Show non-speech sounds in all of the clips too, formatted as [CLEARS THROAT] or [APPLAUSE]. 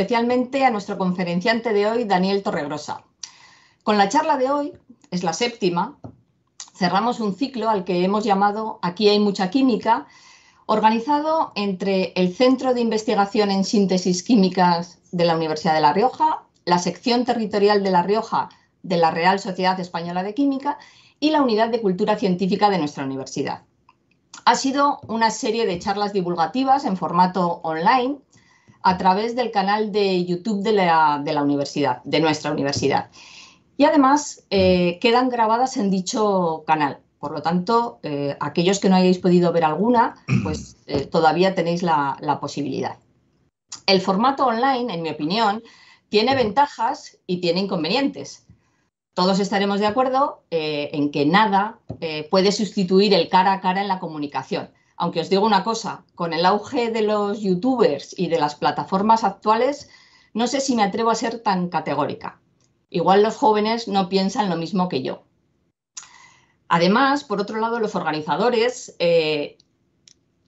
especialmente a nuestro conferenciante de hoy, Daniel Torregrosa. Con la charla de hoy, es la séptima, cerramos un ciclo al que hemos llamado Aquí hay mucha química, organizado entre el Centro de Investigación en Síntesis Químicas de la Universidad de La Rioja, la sección territorial de La Rioja de la Real Sociedad Española de Química y la Unidad de Cultura Científica de nuestra universidad. Ha sido una serie de charlas divulgativas en formato online a través del canal de YouTube de la, universidad, de nuestra universidad. Y además eh, quedan grabadas en dicho canal. Por lo tanto, eh, aquellos que no hayáis podido ver alguna, [CLEARS THROAT] pues eh, todavía tenéis la, posibilidad. El formato online, en mi opinión, tiene ventajas y tiene inconvenientes. Todos estaremos de acuerdo en que nada puede sustituir el cara a cara en la comunicación. Aunque os digo una cosa, con el auge de los youtubers y de las plataformas actuales, no sé si me atrevo a ser tan categórica. Igual los jóvenes no piensan lo mismo que yo. Además, por otro lado, los organizadores eh,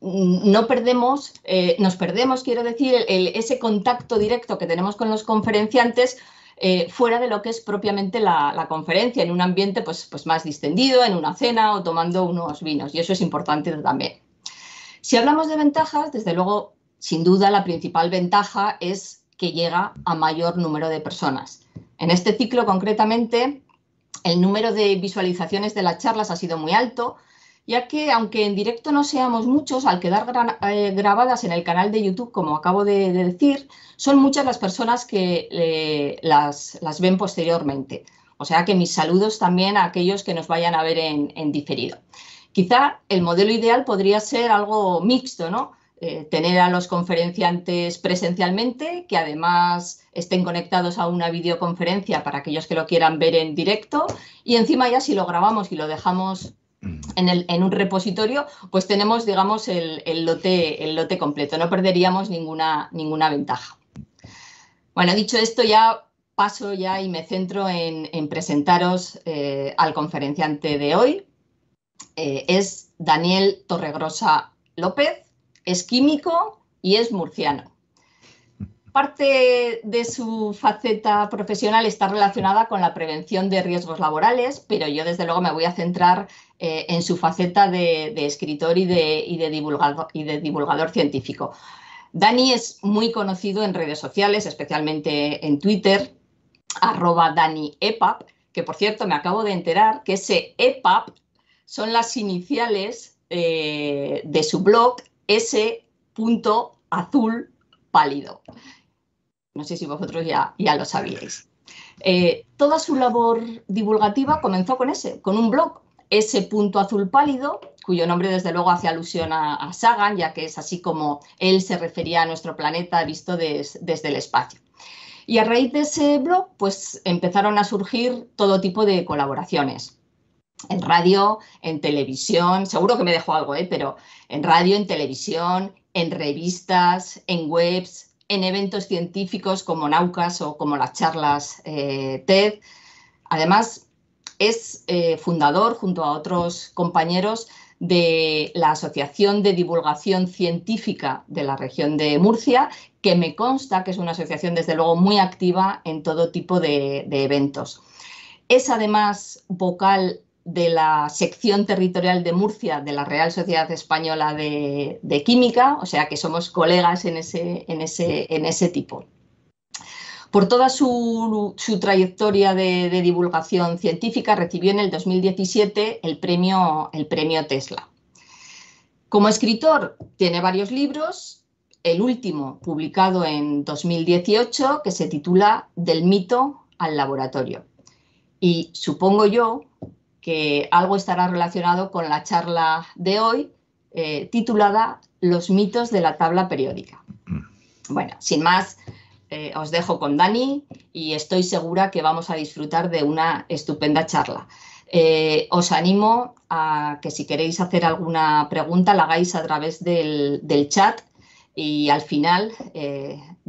no perdemos, eh, nos perdemos, quiero decir, ese contacto directo que tenemos con los conferenciantes eh, fuera de lo que es propiamente la, conferencia, en un ambiente pues, pues más distendido, en una cena o tomando unos vinos. Y eso es importante también. Si hablamos de ventajas, desde luego, sin duda, la principal ventaja es que llega a mayor número de personas. En este ciclo, concretamente, el número de visualizaciones de las charlas ha sido muy alto, ya que aunque en directo no seamos muchos, al quedar eh, grabadas en el canal de YouTube, como acabo de, decir, son muchas las personas que eh, las, ven posteriormente. O sea que mis saludos también a aquellos que nos vayan a ver en diferido. Quizá el modelo ideal podría ser algo mixto, ¿no? Eh, tener a los conferenciantes presencialmente, que además estén conectados a una videoconferencia para aquellos que lo quieran ver en directo, y encima ya si lo grabamos y lo dejamos en, un repositorio, pues tenemos, digamos, el, lote, el lote completo, no perderíamos ninguna, ninguna ventaja. Bueno, dicho esto, ya paso ya y me centro en, presentaros eh, al conferenciante de hoy, eh, es Daniel Torregrosa López, es químico y es murciano. Parte de su faceta profesional está relacionada con la prevención de riesgos laborales, pero yo desde luego me voy a centrar eh, en su faceta de, escritor y de, divulgador, científico. Dani es muy conocido en redes sociales, especialmente en Twitter, arroba DaniEPAP, que por cierto me acabo de enterar que ese EPAP son las iniciales eh, de su blog punto azul pálido. No sé si vosotros ya, ya lo sabíais. Eh, toda su labor divulgativa comenzó con ese, con un blog, ese punto azul pálido, cuyo nombre desde luego hace alusión a, Sagan, ya que es así como él se refería a nuestro planeta visto desde el espacio. Y a raíz de ese blog, pues empezaron a surgir todo tipo de colaboraciones en radio, en televisión, seguro que me dejó algo, ¿eh? pero en radio, en televisión, en revistas, en webs, en eventos científicos como Naucas o como las charlas eh, TED. Además, es eh, fundador, junto a otros compañeros, de la Asociación de Divulgación Científica de la región de Murcia, que me consta que es una asociación, desde luego, muy activa en todo tipo de, de eventos. Es además vocal de la sección territorial de Murcia de la Real Sociedad Española de, Química, o sea que somos colegas en ese, tipo. Por toda su, trayectoria de, divulgación científica recibió en el 2017 el premio, el premio Tesla. Como escritor tiene varios libros, el último publicado en 2018 que se titula Del mito al laboratorio. Y supongo yo que algo estará relacionado con la charla de hoy, eh, titulada Los mitos de la tabla periódica. Mm. Bueno, sin más, eh, os dejo con Dani y estoy segura que vamos a disfrutar de una estupenda charla. Eh, os animo a que si queréis hacer alguna pregunta la hagáis a través del chat y al final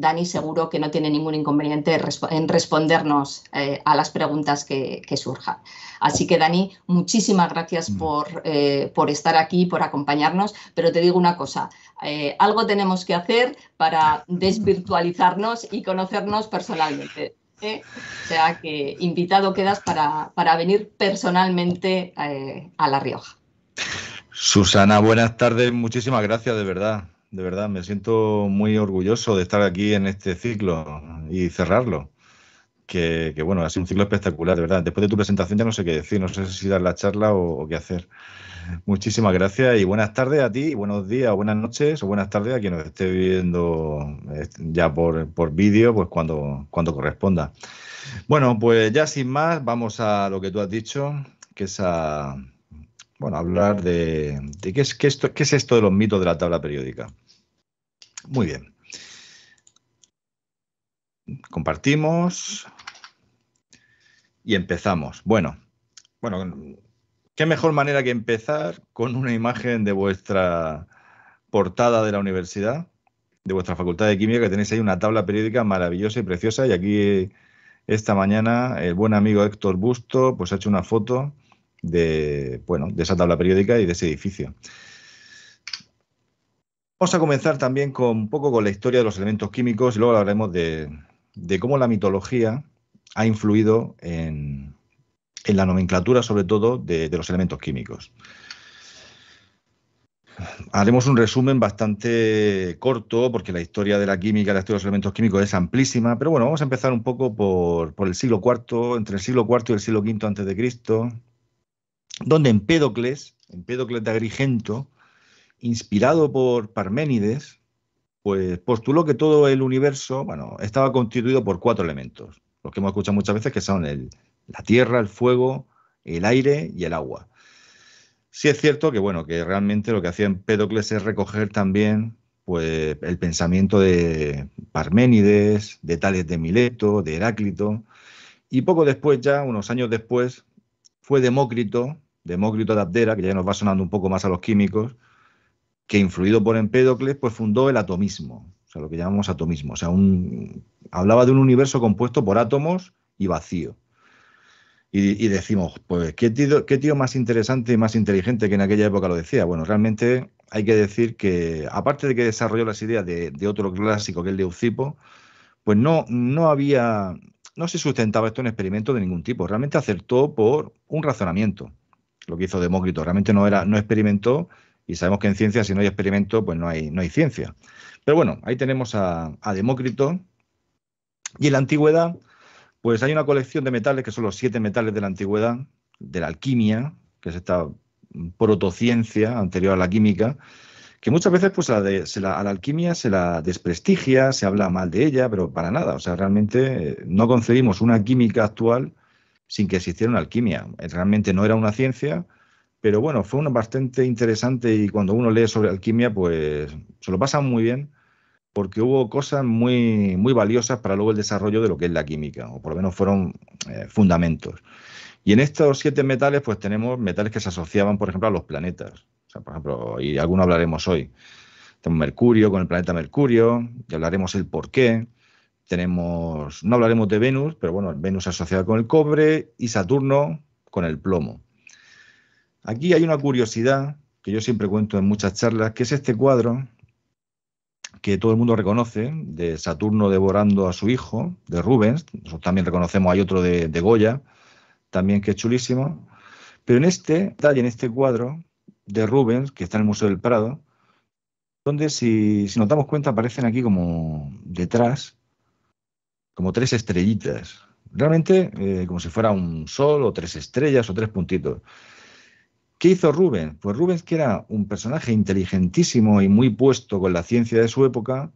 Dani seguro que no tiene ningún inconveniente en respondernos eh, a las preguntas que, surjan. Así que Dani, muchísimas gracias mm. eh, por, estar aquí, por acompañarnos, pero te digo una cosa, eh, algo tenemos que hacer para desvirtualizarnos y conocernos personalmente. O sea que invitado quedas para venir personalmente a La Rioja. Susana, buenas tardes, muchísimas gracias, de verdad de verdad. Me siento muy orgulloso de estar aquí en este ciclo y cerrarlo. Que, bueno, ha sido un ciclo espectacular, de verdad. Después de tu presentación ya no sé qué decir, no sé si dar la charla o, qué hacer. Muchísimas gracias y buenas tardes a ti, buenos días, buenas noches o buenas tardes a quien nos esté viendo este, ya por, vídeo, pues cuando, cuando corresponda. Bueno, pues ya sin más, vamos a lo que tú has dicho, que es a bueno, hablar de, qué, es, qué es esto de los mitos de la tabla periódica. Muy bien. Compartimos y empezamos. Bueno, bueno, qué mejor manera que empezar con una imagen de vuestra portada de la universidad, de vuestra facultad de química, que tenéis ahí una tabla periódica maravillosa y preciosa. Y aquí esta mañana el buen amigo Héctor Busto pues ha hecho una foto de, bueno, de esa tabla periódica y de ese edificio. Vamos a comenzar también con un poco con la historia de los elementos químicos y luego hablaremos de, cómo la mitología ha influido en, la nomenclatura, sobre todo, de, los elementos químicos. Haremos un resumen bastante corto, porque la historia de la química, la historia de los elementos químicos es amplísima, pero bueno, vamos a empezar un poco por, el siglo IV, entre el siglo IV y el siglo V antes de Cristo, donde Empédocles, Empédocles de Agrigento, inspirado por Parménides, pues postuló que todo el universo, bueno, estaba constituido por cuatro elementos, los que hemos escuchado muchas veces, que son la tierra, el fuego, el aire y el agua. Sí es cierto que, bueno, que realmente lo que hacía Empédocles es recoger también pues, el pensamiento de Parménides, de Tales de Mileto, de Heráclito, y poco después ya, unos años después, fue Demócrito, Demócrito de Abdera, que ya nos va sonando un poco más a los químicos, que influido por Empédocles, pues fundó el atomismo, o sea, lo que llamamos atomismo. O sea, hablaba de un universo compuesto por átomos y vacío. Y, decimos, pues, ¿qué tío, más interesante y más inteligente que en aquella época lo decía? Bueno, realmente hay que decir que, aparte de que desarrolló las ideas de, otro clásico, que es el de pues no, no había, no se sustentaba esto en experimento de ningún tipo. Realmente acertó por un razonamiento, lo que hizo Demócrito. Realmente no, era, no experimentó y sabemos que en ciencia, si no hay experimento, pues no hay, no hay ciencia. Pero bueno, ahí tenemos a, Demócrito. Y en la antigüedad, pues hay una colección de metales, que son los siete metales de la antigüedad, de la alquimia, que es esta protociencia anterior a la química, que muchas veces pues, la, a la alquimia se la desprestigia, se habla mal de ella, pero para nada. O sea, realmente eh, no concebimos una química actual sin que existiera una alquimia. Eh, realmente no era una ciencia, pero bueno, fue uno bastante interesante y cuando uno lee sobre alquimia, pues se lo pasa muy bien porque hubo cosas muy, muy valiosas para luego el desarrollo de lo que es la química, o por lo menos fueron eh, fundamentos. Y en estos siete metales, pues tenemos metales que se asociaban, por ejemplo, a los planetas. O sea, por ejemplo, y alguno hablaremos hoy. Tenemos Mercurio con el planeta Mercurio, y hablaremos el por qué. Tenemos, no hablaremos de Venus, pero bueno, Venus asociada con el cobre y Saturno con el plomo. Aquí hay una curiosidad que yo siempre cuento en muchas charlas, que es este cuadro que todo el mundo reconoce, de Saturno devorando a su hijo, de Rubens. Nosotros también reconocemos, hay otro de, Goya, también que es chulísimo. Pero en este detalle, en este cuadro de Rubens, que está en el Museo del Prado, donde si, nos damos cuenta aparecen aquí como detrás, como tres estrellitas. Realmente eh, como si fuera un sol o tres estrellas o tres puntitos. ¿Qué hizo Rubens? Pues Rubens, que era un personaje inteligentísimo y muy puesto con la ciencia de su época,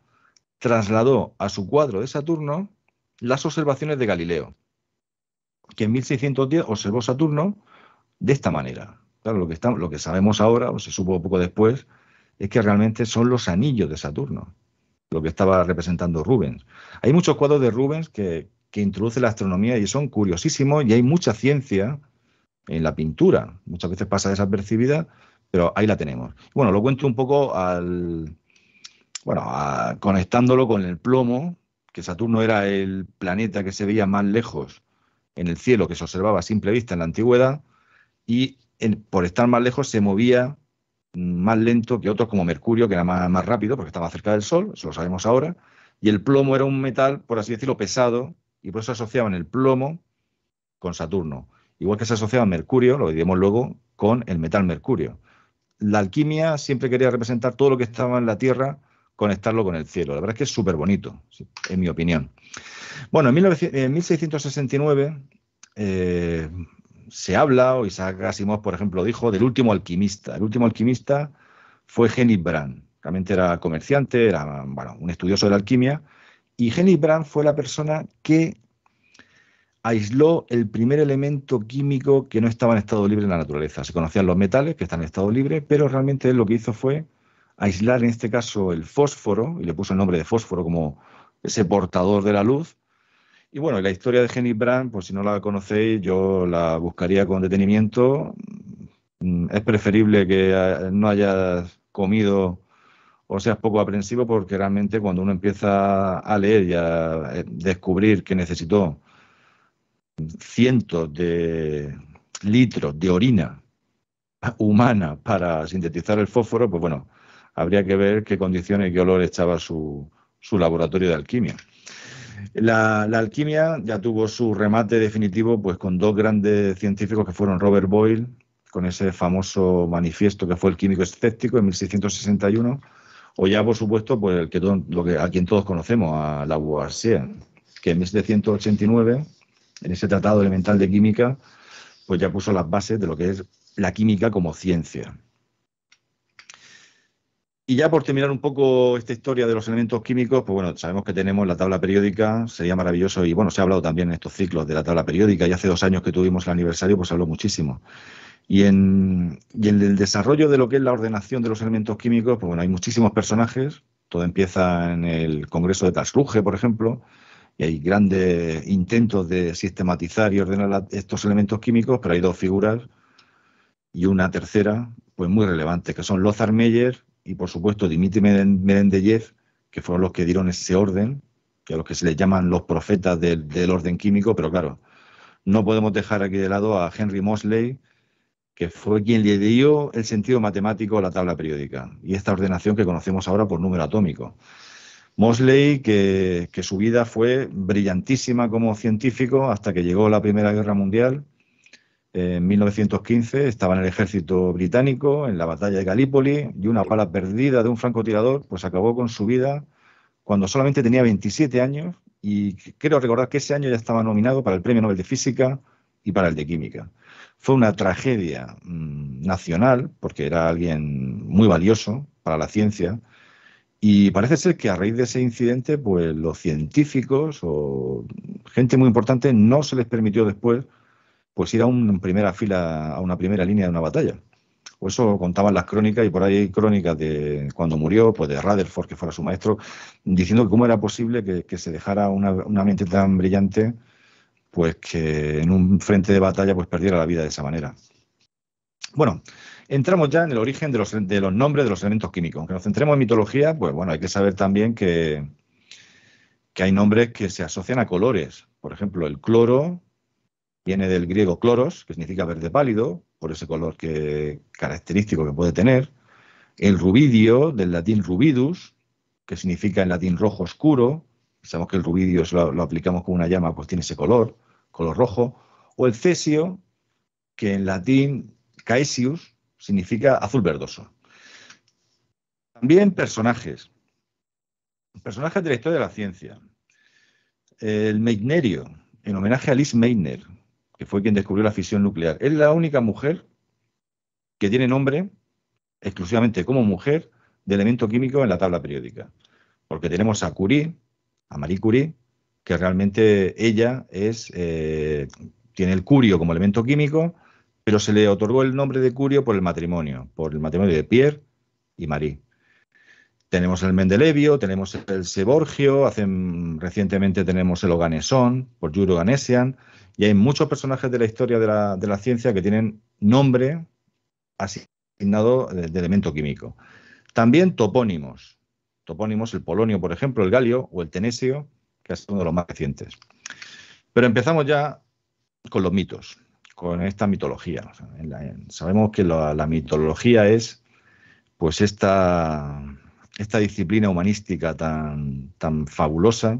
trasladó a su cuadro de Saturno las observaciones de Galileo, que en 1610 observó Saturno de esta manera. Claro, lo que, sabemos ahora, o se supo poco después, es que realmente son los anillos de Saturno, lo que estaba representando Rubens. Hay muchos cuadros de Rubens que, que introduce la astronomía y son curiosísimos y hay mucha ciencia en la pintura. Muchas veces pasa desapercibida, pero ahí la tenemos. Bueno, lo cuento un poco al. Bueno, conectándolo con el plomo, que Saturno era el planeta que se veía más lejos en el cielo, que se observaba a simple vista en la antigüedad, y por estar más lejos se movía más lento que otros como Mercurio, que era más, más rápido porque estaba cerca del Sol, eso lo sabemos ahora, y el plomo era un metal, por así decirlo, pesado, y por eso asociaban el plomo con Saturno. Igual que se asociaba al mercurio, lo veremos luego, con el metal mercurio. La alquimia siempre quería representar todo lo que estaba en la tierra, conectarlo con el cielo. La verdad es que es súper bonito, en mi opinión. Bueno, en, 1669 eh, se habla, o Isaac Asimov, por ejemplo, dijo, del último alquimista. El último alquimista fue Henry Brand. Realmente era comerciante, era un estudioso de la alquimia. Y Henry Brand fue la persona que aisló el primer elemento químico que no estaba en estado libre en la naturaleza. Se conocían los metales que están en estado libre, pero realmente él lo que hizo fue aislar en este caso el fósforo, y le puso el nombre de fósforo como ese portador de la luz. Y bueno, la historia de Henry Brand, por si no la conocéis, yo la buscaría con detenimiento. Mm, es preferible que eh, no hayas comido o seas poco aprensivo porque realmente cuando uno empieza a leer y a eh, descubrir que necesitó cientos de litros de orina humana para sintetizar el fósforo, pues bueno, habría que ver qué condiciones y qué olor echaba su, laboratorio de alquimia. La, alquimia ya tuvo su remate definitivo pues con dos grandes científicos que fueron Robert Boyle, con ese famoso manifiesto que fue el químico escéptico en 1661, o ya por supuesto pues el que, a quien todos conocemos, a Lavoisier, que en 1789 en ese tratado elemental de química, pues ya puso las bases de lo que es la química como ciencia. Y ya por terminar un poco esta historia de los elementos químicos, pues bueno, sabemos que tenemos la tabla periódica, sería maravilloso, y bueno, se ha hablado también en estos ciclos de la tabla periódica, y hace dos años que tuvimos el aniversario, pues se habló muchísimo. Y en, el desarrollo de lo que es la ordenación de los elementos químicos, pues bueno, hay muchísimos personajes, todo empieza en el Congreso de Tasluje, por ejemplo, y hay grandes intentos de sistematizar y ordenar estos elementos químicos, pero hay dos figuras y una tercera, pues muy relevante, que son Lothar Meyer y, por supuesto, Dimitri Mendeleev, que fueron los que dieron ese orden, que a los que se les llaman los profetas del, del orden químico, pero claro, no podemos dejar aquí de lado a Henry Mosley, que fue quien le dio el sentido matemático a la tabla periódica y esta ordenación que conocemos ahora por número atómico. Mosley, que, su vida fue brillantísima como científico hasta que llegó la Primera Guerra Mundial. En 1915 estaba en el ejército británico, en la batalla de Galípoli, y una bala perdida de un francotirador pues acabó con su vida cuando solamente tenía 27 años y creo recordar que ese año ya estaba nominado para el Premio Nobel de Física y para el de Química. Fue una tragedia mm, nacional porque era alguien muy valioso para la ciencia y parece ser que a raíz de ese incidente, pues los científicos o gente muy importante no se les permitió después pues ir a una primera fila, a una primera línea de una batalla. O eso contaban las crónicas y por ahí hay crónicas de cuando murió, pues de Rutherford, que fuera su maestro, diciendo que cómo era posible que, se dejara una, una, mente tan brillante, pues que en un frente de batalla pues perdiera la vida de esa manera. Bueno, entramos ya en el origen de los, nombres de los elementos químicos. Aunque nos centremos en mitología, pues bueno, hay que saber también que, que hay nombres que se asocian a colores. Por ejemplo, el cloro viene del griego cloros, que significa verde pálido, por ese color que, característico que puede tener. El rubidio, del latín rubidus, que significa en latín rojo oscuro. Sabemos que el rubidio lo, lo aplicamos con una llama, pues tiene ese color, color rojo. O el cesio, que en latín Caesius significa azul verdoso. También personajes. Personajes de la historia de la ciencia. El Meitnerio, en homenaje a Liz Meitner, que fue quien descubrió la fisión nuclear. Es la única mujer que tiene nombre, exclusivamente como mujer, de elemento químico en la tabla periódica. Porque tenemos a Curie, a Marie Curie, que realmente ella es, eh, tiene el curio como elemento químico pero se le otorgó el nombre de Curio por el matrimonio, por el matrimonio de Pierre y Marie. Tenemos el Mendelevio, tenemos el Seborgio, recientemente tenemos el Oganesón, por Juro Ganesian, y hay muchos personajes de la historia de la, ciencia que tienen nombre asignado de, elemento químico. También topónimos, topónimos, el polonio, por ejemplo, el galio o el tenesio, que es uno de los más recientes. Pero empezamos ya con los mitos con esta mitología. sabemos que la, mitología es pues esta, esta disciplina humanística tan, tan fabulosa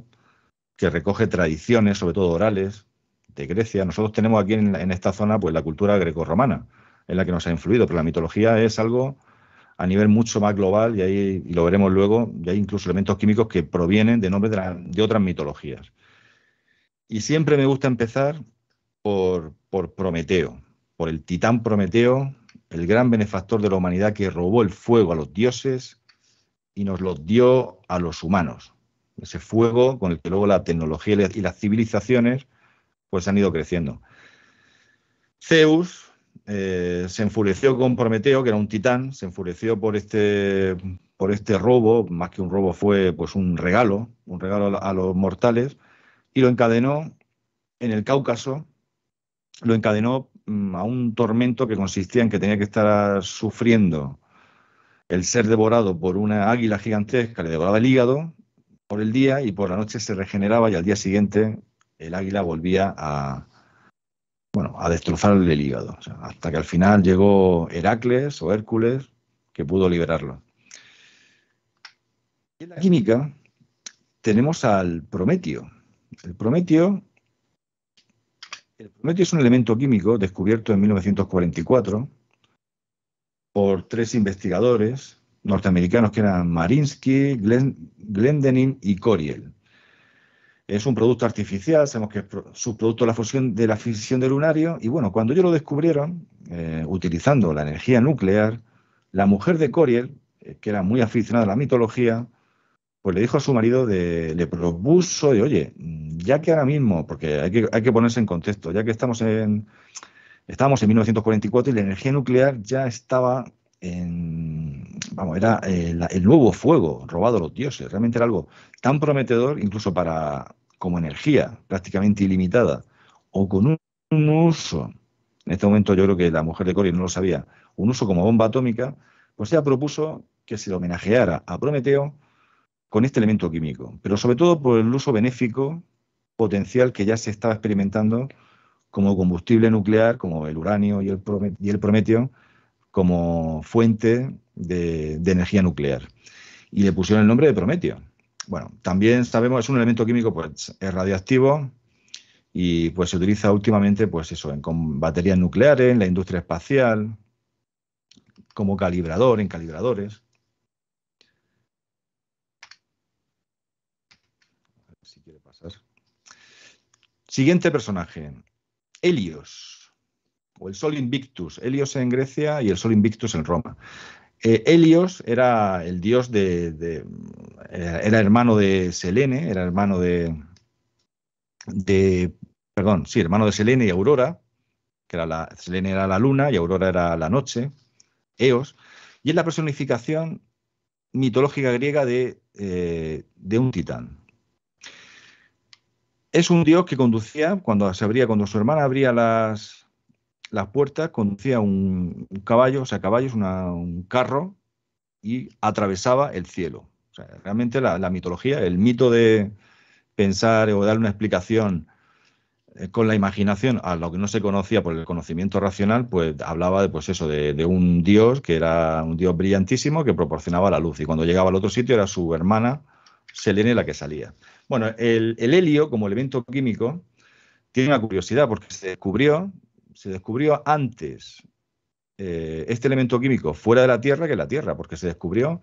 que recoge tradiciones, sobre todo orales, de Grecia. Nosotros tenemos aquí en, en esta zona pues la cultura grecorromana, en la que nos ha influido, pero la mitología es algo a nivel mucho más global y ahí y lo veremos luego, y hay incluso elementos químicos que provienen de nombres de otras mitologías. Y siempre me gusta empezar por, Prometeo, por el titán Prometeo, el gran benefactor de la humanidad que robó el fuego a los dioses y nos lo dio a los humanos. Ese fuego con el que luego la tecnología y las civilizaciones pues han ido creciendo. Zeus eh, se enfureció con Prometeo, que era un titán, se enfureció por este, por este robo, más que un robo fue pues un regalo, un regalo a los mortales, y lo encadenó en el Cáucaso lo encadenó mm, a un tormento que consistía en que tenía que estar sufriendo el ser devorado por una águila gigantesca, le devoraba el hígado por el día y por la noche se regeneraba y al día siguiente el águila volvía a, bueno, a destrozarle el hígado, hasta que al final llegó Heracles o Hércules que pudo liberarlo. Y en la química tenemos al Prometio. El Prometio el prometio es un elemento químico descubierto en 1944 por tres investigadores norteamericanos que eran Marinsky, Glendenin y Coriel. Es un producto artificial, sabemos que es subproducto de la fusión de la fisión de lunario. Y bueno, cuando ellos lo descubrieron, eh, utilizando la energía nuclear, la mujer de Coriel, eh, que era muy aficionada a la mitología, pues le dijo a su marido, le propuso de, oye, ya que ahora mismo, porque hay que, hay que ponerse en contexto, ya que estamos en, estamos en 1944 y la energía nuclear ya estaba en, vamos, era eh, el, nuevo fuego robado a los dioses, realmente era algo tan prometedor, incluso para, como energía prácticamente ilimitada, o con un, uso, en este momento yo creo que la mujer de Cori no lo sabía, un uso como bomba atómica, pues ella propuso que se lo homenajeara a Prometeo, con este elemento químico, pero sobre todo por el uso benéfico potencial que ya se estaba experimentando como combustible nuclear, como el uranio y el, prometio, como fuente de, energía nuclear. Y le pusieron el nombre de prometio. Bueno, también sabemos, es un elemento químico, pues es radioactivo, y pues se utiliza últimamente pues eso en baterías nucleares en la industria espacial como calibrador en calibradores Siguiente personaje, Helios, o el Sol Invictus. Helios en Grecia y el Sol Invictus en Roma. Eh, Helios era el dios de, eh, Era hermano de Selene, era hermano de. de perdón, sí, hermano de Selene y Aurora, que era la, Selene era la luna y Aurora era la noche, Eos, y es la personificación mitológica griega de, eh, de un titán, es un dios que conducía, cuando se abría, cuando su hermana abría las, las puertas, conducía un, caballo, o sea, caballos, un carro y atravesaba el cielo. O sea, realmente la, mitología, el mito de pensar o dar una explicación eh, con la imaginación a lo que no se conocía por el conocimiento racional, pues hablaba de pues eso, de, de, un dios que era un dios brillantísimo que proporcionaba la luz. Y cuando llegaba al otro sitio era su hermana Selene la que salía. Bueno, el, helio como elemento químico tiene una curiosidad porque se descubrió, se descubrió antes eh, este elemento químico fuera de la Tierra que en la Tierra, porque se descubrió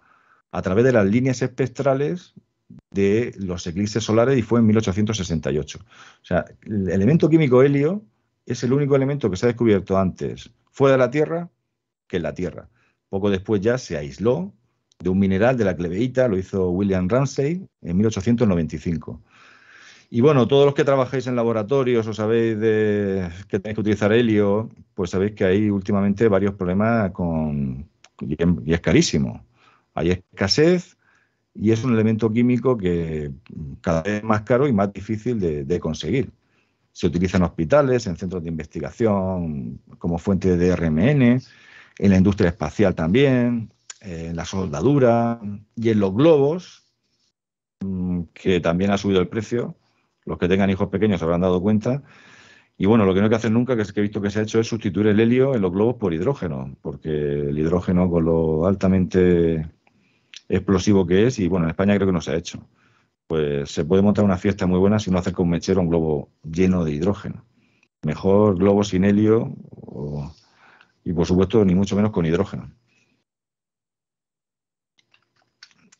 a través de las líneas espectrales de los eclipses solares y fue en 1868. O sea, el elemento químico helio es el único elemento que se ha descubierto antes fuera de la Tierra que en la Tierra. Poco después ya se aisló de un mineral de la cleveíta, lo hizo William Ramsey en 1895. Y bueno, todos los que trabajáis en laboratorios o sabéis de, que tenéis que utilizar helio, pues sabéis que hay últimamente varios problemas con, y es carísimo. Hay escasez y es un elemento químico que cada vez es más caro y más difícil de, de conseguir. Se utiliza en hospitales, en centros de investigación, como fuente de RMN, en la industria espacial también, eh, en la soldadura y en los globos, mm, que también ha subido el precio. Los que tengan hijos pequeños se habrán dado cuenta. Y bueno, lo que no hay que hacer nunca, que es que he visto que se ha hecho, es sustituir el helio en los globos por hidrógeno, porque el hidrógeno con lo altamente explosivo que es, y bueno, en España creo que no se ha hecho. Pues se puede montar una fiesta muy buena si no hacer con mechero un globo lleno de hidrógeno. Mejor globo sin helio y por supuesto ni mucho menos con hidrógeno.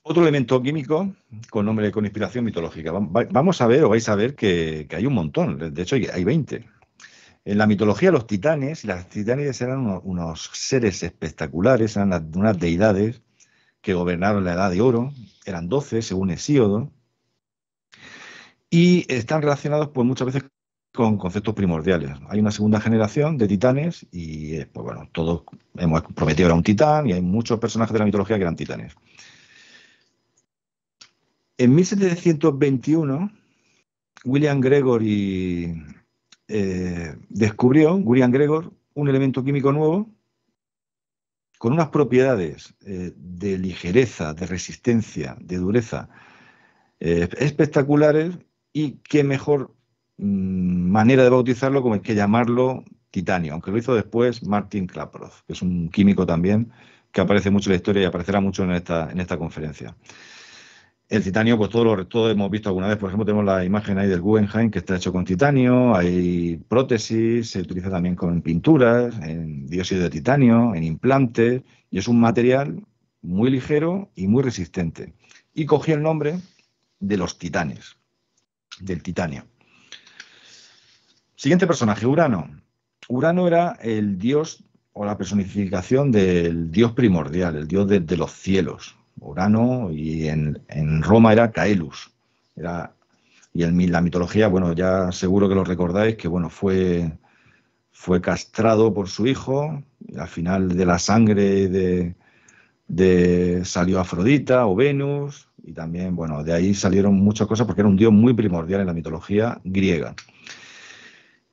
Otro elemento químico con nombre con inspiración mitológica. Vamos a ver o vais a ver que, hay un montón, de hecho hay 20. En la mitología los titanes, y las titanides eran unos, seres espectaculares, eran unas deidades que gobernaron la Edad de Oro, eran 12 según Hesíodo, y están relacionados pues muchas veces con conceptos primordiales. Hay una segunda generación de titanes y eh, pues bueno, todos hemos prometido era un titán y hay muchos personajes de la mitología que eran titanes. En 1721, William Gregory eh, descubrió, William Gregor, un elemento químico nuevo con unas propiedades eh, de ligereza, de resistencia, de dureza eh, espectaculares y qué mejor mm, manera de bautizarlo como es que llamarlo titanio, aunque lo hizo después Martin Klaproth, que es un químico también que aparece mucho en la historia y aparecerá mucho en esta conferencia. El titanio, pues todo lo hemos visto alguna vez, por ejemplo, tenemos la imagen ahí del Guggenheim que está hecho con titanio, hay prótesis, se utiliza también con pinturas, en dióxido de titanio, en implantes, y es un material muy ligero y muy resistente. Y cogió el nombre de los titanes, del titanio. Siguiente personaje, Urano. Urano era el dios o la personificación del dios primordial, el dios de los cielos, Urano, y en, Roma era Caelus. y en la mitología, bueno, ya seguro que lo recordáis, que bueno, fue, fue castrado por su hijo, al final de la sangre de, salió Afrodita o Venus, y también, bueno, de ahí salieron muchas cosas porque era un dios muy primordial en la mitología griega.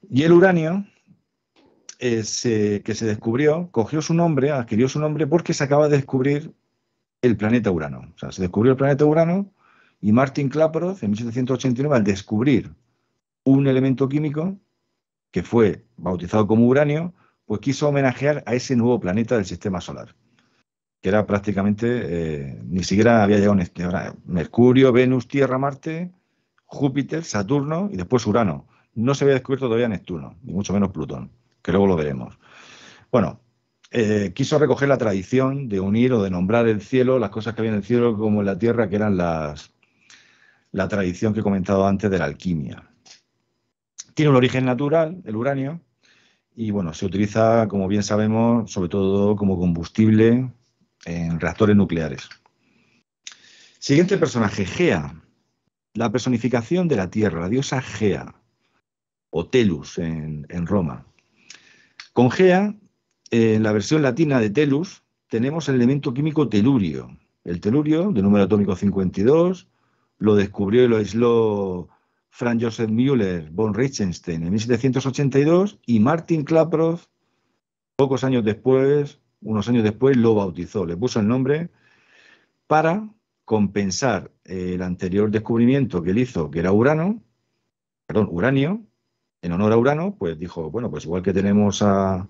Y el uranio, eh, que se descubrió, cogió su nombre, adquirió su nombre porque se acaba de descubrir el planeta Urano. O sea, se descubrió el planeta Urano y Martin Klaproth en 1789, al descubrir un elemento químico que fue bautizado como uranio, pues quiso homenajear a ese nuevo planeta del sistema solar, que era prácticamente, eh, ni siquiera había llegado a Mercurio, Venus, Tierra, Marte, Júpiter, Saturno y después Urano. No se había descubierto todavía Neptuno, ni mucho menos Plutón, que luego lo veremos. Bueno, eh, quiso recoger la tradición de unir o de nombrar el cielo, las cosas que había en el cielo como en la tierra, que eran las, la tradición que he comentado antes de la alquimia. Tiene un origen natural, el uranio, y bueno, se utiliza, como bien sabemos, sobre todo como combustible en reactores nucleares. Siguiente personaje, Gea, la personificación de la tierra, la diosa Gea, o Telus en Roma. Con Gea en la versión latina de telus tenemos el elemento químico telurio. El telurio, de número atómico 52, lo descubrió y lo aisló Franz Joseph Müller von Richtenstein en 1782 y Martin Klaproth, pocos años después, unos años después, lo bautizó, le puso el nombre para compensar el anterior descubrimiento que él hizo, que era urano, perdón, uranio, en honor a Urano, pues dijo, bueno, pues igual que tenemos a,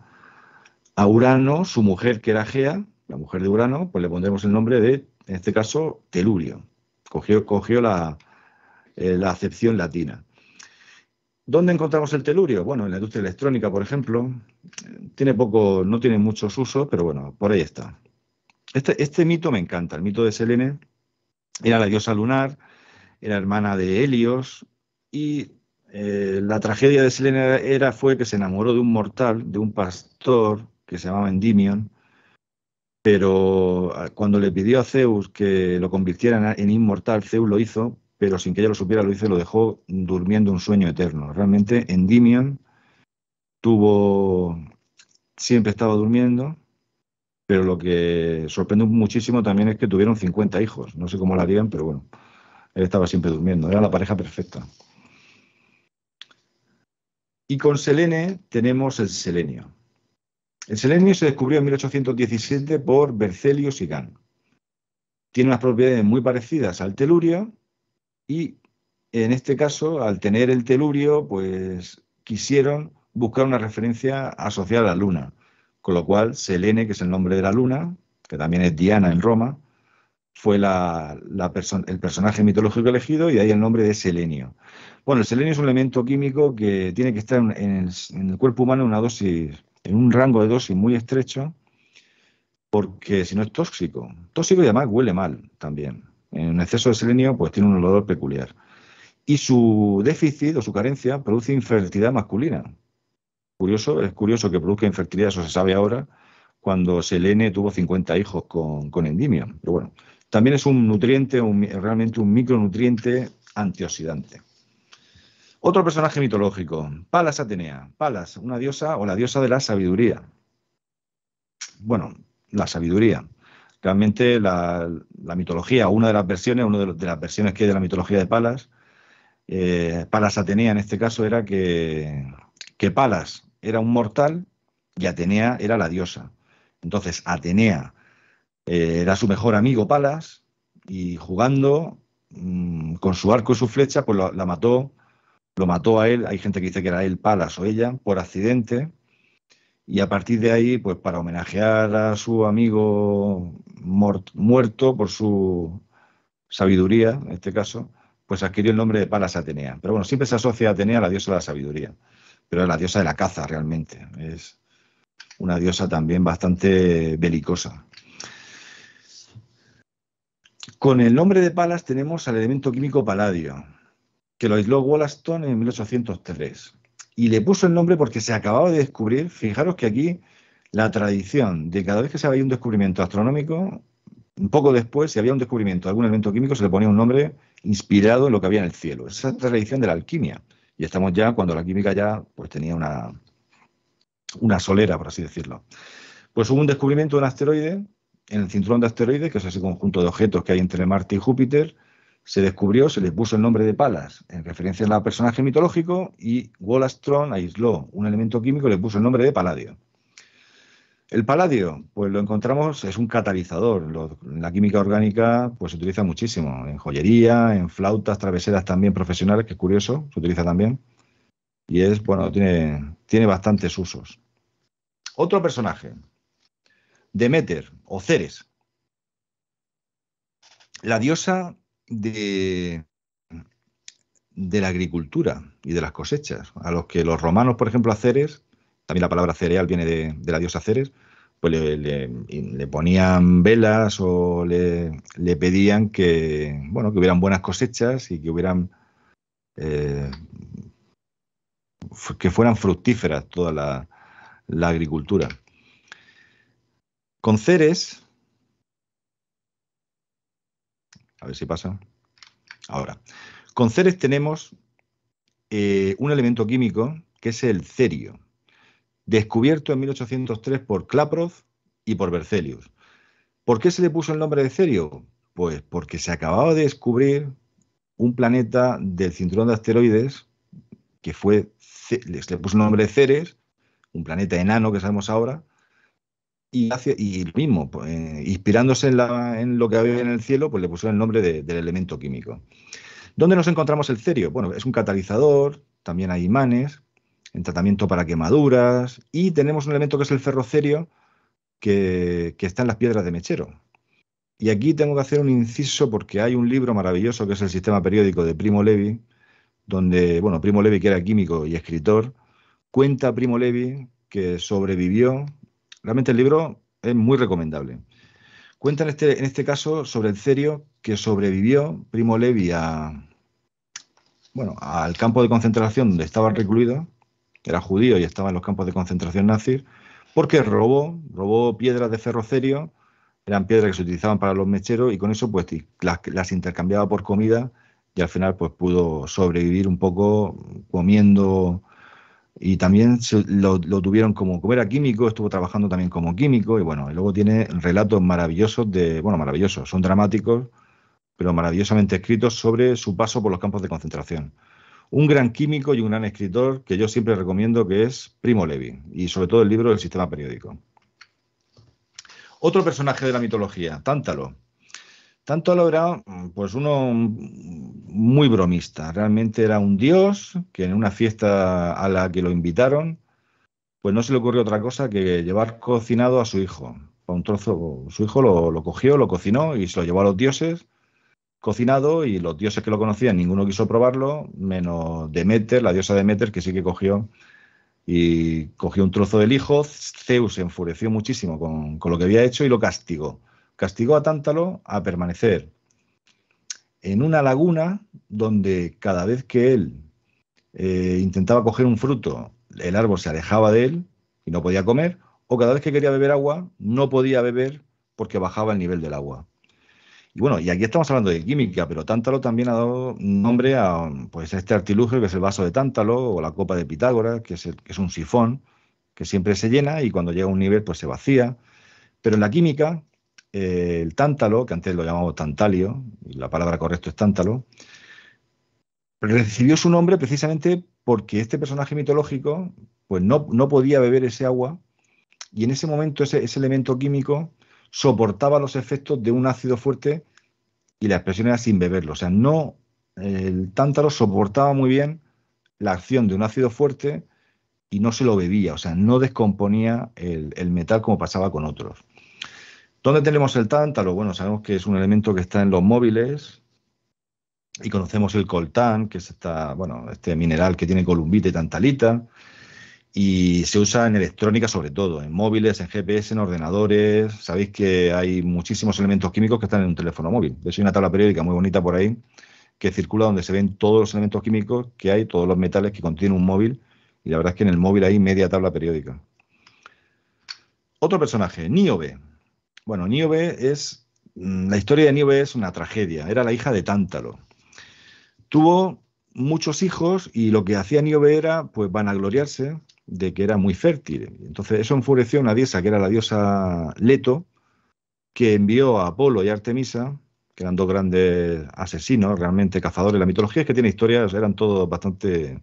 a Urano, su mujer, que era Gea, la mujer de Urano, pues le pondremos el nombre de, en este caso, Telurio. Cogió, cogió eh, la, acepción latina. ¿Dónde encontramos el telurio? Bueno, en la industria electrónica, por ejemplo. Tiene poco, no tiene muchos usos, pero bueno, por ahí está. Este, este mito me encanta. El mito de Selene era la diosa lunar, era hermana de Helios, y eh, la tragedia de Selene era, fue que se enamoró de un mortal, de un pastor, que se llamaba Endymion, pero ah, cuando le pidió a Zeus que lo convirtiera en inmortal, Zeus lo hizo, pero sin que ella lo supiera, lo hizo y lo dejó durmiendo un sueño eterno. Realmente Endymion tuvo, siempre estaba durmiendo, pero lo que sorprende muchísimo también es que tuvieron 50 hijos. No sé cómo la harían, pero bueno, él estaba siempre durmiendo, era la pareja perfecta. Y con Selene tenemos el selenio. El selenio se descubrió en 1817 por Bercelio y Tiene unas propiedades muy parecidas al telurio y en este caso, al tener el telurio, pues quisieron buscar una referencia asociada a la luna, con lo cual Selene, que es el nombre de la luna, que también es Diana en Roma, fue la, el personaje mitológico elegido y de ahí el nombre de selenio. Bueno, el selenio es un elemento químico que tiene que estar en el, en el cuerpo humano en una dosis en un rango de dosis muy estrecho, porque si no es tóxico. Tóxico y además huele mal también. En exceso de selenio, pues tiene un olor peculiar. Y su déficit o su carencia produce infertilidad masculina. Curioso, es curioso que produzca infertilidad, eso se sabe ahora, cuando Selene tuvo 50 hijos con, con endimio. Pero bueno, también es un nutriente, realmente un micronutriente antioxidante. Otro personaje mitológico, Palas Atenea. Palas, una diosa o la diosa de la sabiduría. Bueno, la sabiduría. Realmente la, mitología, una de las versiones, una de, las versiones que hay de la mitología de Palas, eh, Palas Atenea en este caso era que, que Palas era un mortal y Atenea era la diosa. Entonces Atenea eh, era su mejor amigo Palas y jugando mm, con su arco y su flecha, pues la mató lo mató a él, hay gente que dice que era él, Palas o ella, por accidente. Y a partir de ahí, pues para homenajear a su amigo muerto por su sabiduría, en este caso, pues adquirió el nombre de Palas Atenea. Pero bueno, siempre se asocia a Atenea a la diosa de la sabiduría, pero es la diosa de la caza realmente. Es una diosa también bastante belicosa. Con el nombre de Palas tenemos al elemento químico paladio, que lo aisló Wollaston en 1803. Y le puso el nombre porque se acababa de descubrir, fijaros que aquí la tradición de cada vez que se había un descubrimiento astronómico, un poco después, si había un descubrimiento de algún elemento químico, se le ponía un nombre inspirado en lo que había en el cielo. Esa es la tradición de la alquimia. Y estamos ya cuando la química ya pues, tenía una, una solera, por así decirlo. Pues hubo un descubrimiento de un asteroide en el cinturón de asteroides, que es ese conjunto de objetos que hay entre Marte y Júpiter, se descubrió, se le puso el nombre de Palas en referencia al personaje mitológico y Wollastron aisló un elemento químico y le puso el nombre de paladio. El paladio, pues lo encontramos, es un catalizador. En la química orgánica pues se utiliza muchísimo en joyería, en flautas traveseras también profesionales, que es curioso, se utiliza también. Y es, bueno, tiene, tiene bastantes usos. Otro personaje, Demeter o Ceres, la diosa de, la agricultura y de las cosechas, a los que los romanos, por ejemplo, a Ceres, también la palabra cereal viene de, la diosa Ceres, pues le, ponían velas o le, pedían que, bueno, que hubieran buenas cosechas y que hubieran eh, que fueran fructíferas toda la, la, agricultura. Con Ceres A ver si pasa. Ahora, con Ceres tenemos eh, un elemento químico que es el cerio, descubierto en 1803 por Klaproth y por Berzelius. ¿Por qué se le puso el nombre de cerio? Pues porque se acababa de descubrir un planeta del cinturón de asteroides que fue, se le puso el nombre de Ceres, un planeta enano que sabemos ahora, y, lo mismo, pues, eh, inspirándose en, lo que había en el cielo, pues le pusieron el nombre del elemento químico. ¿Dónde nos encontramos el cerio? Bueno, es un catalizador, también hay imanes, en tratamiento para quemaduras, y tenemos un elemento que es el ferrocerio, que, está en las piedras de mechero. Y aquí tengo que hacer un inciso porque hay un libro maravilloso que es el sistema periódico de Primo Levi, donde, bueno, Primo Levi, que era químico y escritor, cuenta Primo Levi que sobrevivió Realmente el libro es muy recomendable. Cuenta en este, en este caso sobre el cerio que sobrevivió Primo Levi bueno, al campo de concentración donde estaba recluido, era judío y estaba en los campos de concentración nazis, porque robó, robó piedras de ferrocerio, eran piedras que se utilizaban para los mecheros y con eso pues las, las intercambiaba por comida y al final pues pudo sobrevivir un poco comiendo y también lo, tuvieron como, como era químico, estuvo trabajando también como químico y bueno, y luego tiene relatos maravillosos de, bueno, maravillosos, son dramáticos, pero maravillosamente escritos sobre su paso por los campos de concentración. Un gran químico y un gran escritor que yo siempre recomiendo que es Primo Levi y sobre todo el libro del sistema periódico. Otro personaje de la mitología, Tántalo. Tanto lo era, mm, pues uno muy bromista, realmente era un dios que en una fiesta a la que lo invitaron, pues no se le ocurrió otra cosa que llevar cocinado a su hijo. A un trozo, su hijo lo, cogió, lo cocinó y se lo llevó a los dioses cocinado y los dioses que lo conocían, ninguno quiso probarlo, menos Demeter, la diosa Demeter, que sí que cogió y cogió un trozo del hijo. Zeus se enfureció muchísimo con, con, lo que había hecho y lo castigó castigó a Tántalo a permanecer en una laguna donde cada vez que él eh, intentaba coger un fruto, el árbol se alejaba de él y no podía comer, o cada vez que quería beber agua, no podía beber porque bajaba el nivel del agua. Y bueno, y aquí estamos hablando de química, pero Tántalo también ha dado nombre a, pues, este artilugio que es el vaso de Tántalo o la copa de Pitágoras, que es, que es un sifón que siempre se llena y cuando llega a un nivel pues se vacía. Pero en la química eh, el tántalo, que antes lo llamamos tantalio, y la palabra correcta es tántalo, recibió su nombre precisamente porque este personaje mitológico pues no, podía beber ese agua y en ese momento ese, elemento químico soportaba los efectos de un ácido fuerte y la expresión era sin beberlo. O sea, no el tántalo soportaba muy bien la acción de un ácido fuerte y no se lo bebía, o sea, no descomponía el metal como pasaba con otros. ¿Dónde tenemos el tántalo? Bueno, sabemos que es un elemento que está en los móviles y conocemos el coltán, que es bueno, este mineral que tiene columbita y tantalita y se usa en electrónica sobre todo, en móviles, en GPS, en ordenadores. Sabéis que hay muchísimos elementos químicos que están en un teléfono móvil. De hecho, una tabla periódica muy bonita por ahí que circula donde se ven todos los elementos químicos que hay, todos los metales que contiene un móvil. Y la verdad es que en el móvil hay media tabla periódica. Otro personaje, Niobe. Bueno, Niobe es. Mm, la historia de Niobe es una tragedia. Era la hija de Tántalo. Tuvo muchos hijos y lo que hacía Niobe era pues van a gloriarse de que era muy fértil. Entonces eso enfureció a una diosa que era la diosa Leto, que envió a Apolo y Artemisa, que eran dos grandes asesinos, realmente cazadores. La mitología es que tiene historias, eran todos bastante...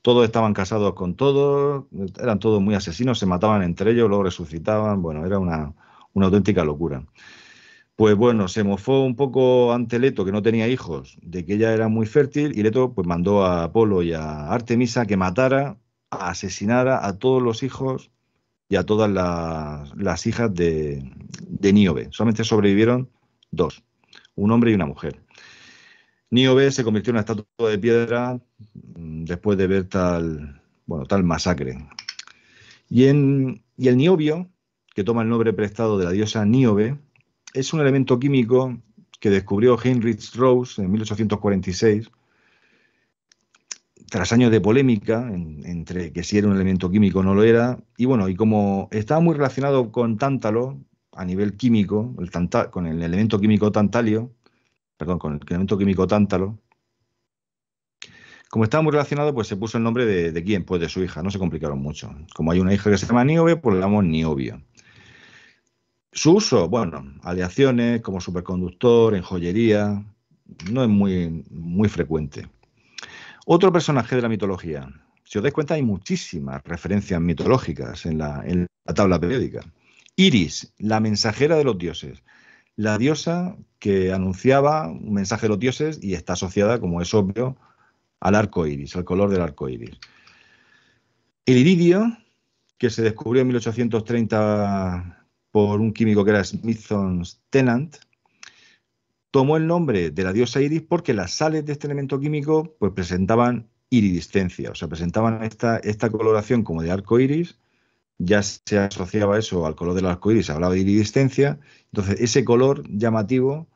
Todos estaban casados con todos, eran todos muy asesinos, se mataban entre ellos, luego resucitaban. Bueno, era una, una auténtica locura. Pues bueno, se mofó un poco ante Leto, que no tenía hijos, de que ella era muy fértil, y Leto pues mandó a Apolo y a Artemisa que matara, asesinara a todos los hijos y a todas las, hijas de, de Solamente sobrevivieron dos, un hombre y una mujer. ...Niobe se convirtió en una estatua de piedra mm, después de ver tal, bueno, tal masacre. Y, en, y el Niobio que toma el nombre prestado de la diosa Niobe, es un elemento químico que descubrió Heinrich Rose en 1846, tras años de polémica entre que si era un elemento químico o no lo era, y bueno, y como estaba muy relacionado con tántalo a nivel químico, con el elemento químico tantalio, perdón, con el elemento químico tántalo, como estaba muy relacionado, pues se puso el nombre de, quién, pues de su hija, no se complicaron mucho. Como hay una hija que se llama Niobe, pues le llamamos Niobio. Su uso, bueno, aleaciones como superconductor, en joyería, no es muy, muy frecuente. Otro personaje de la mitología. Si os dais cuenta, hay muchísimas referencias mitológicas en la, en la tabla periódica. Iris, la mensajera de los dioses. La diosa que anunciaba un mensaje de los dioses y está asociada, como es obvio, al arco iris, al color del arco iris. El iridio, que se descubrió en 1830 por un químico que era Smithson Tennant, tomó el nombre de la diosa Iris porque las sales de este elemento químico pues, presentaban iridiscencia, o sea, presentaban esta, esta coloración como de arco iris, ya se asociaba eso al color del arco iris, hablaba de iridiscencia, entonces ese color llamativo,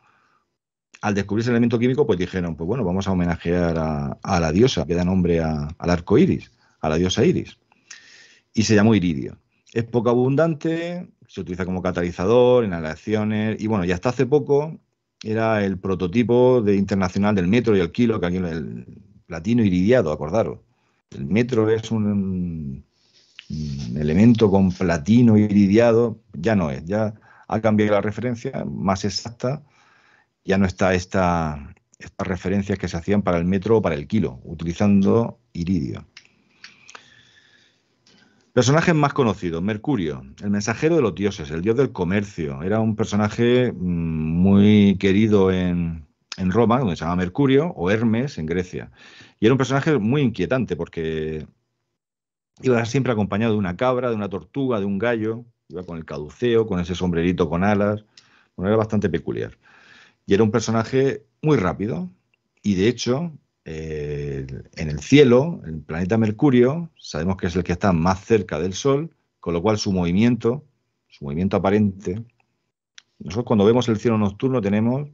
al descubrirse el elemento químico, pues dijeron, pues bueno, vamos a homenajear a, la diosa, que da nombre al arco iris, a la diosa Iris, y se llamó Iridio. Es poco abundante, se utiliza como catalizador, en inhalaciones, y bueno, y hasta hace poco era el prototipo de internacional del metro y el kilo, que aquí el platino iridiado, acordaros. El metro es un, elemento con platino iridiado, ya no es, ya ha cambiado la referencia, más exacta, ya no está esta, estas referencias que se hacían para el metro o para el kilo, utilizando iridio. Personaje más conocido, Mercurio, el mensajero de los dioses, el dios del comercio. Era un personaje mm, muy querido en, en Roma, donde se llama Mercurio, o Hermes en Grecia. Y era un personaje muy inquietante porque iba siempre acompañado de una cabra, de una tortuga, de un gallo, iba con el caduceo, con ese sombrerito con alas. Bueno, era bastante peculiar. Y era un personaje muy rápido y de hecho eh, en el cielo, el planeta Mercurio, sabemos que es el que está más cerca del Sol, con lo cual su movimiento, su movimiento aparente, nosotros cuando vemos el cielo nocturno tenemos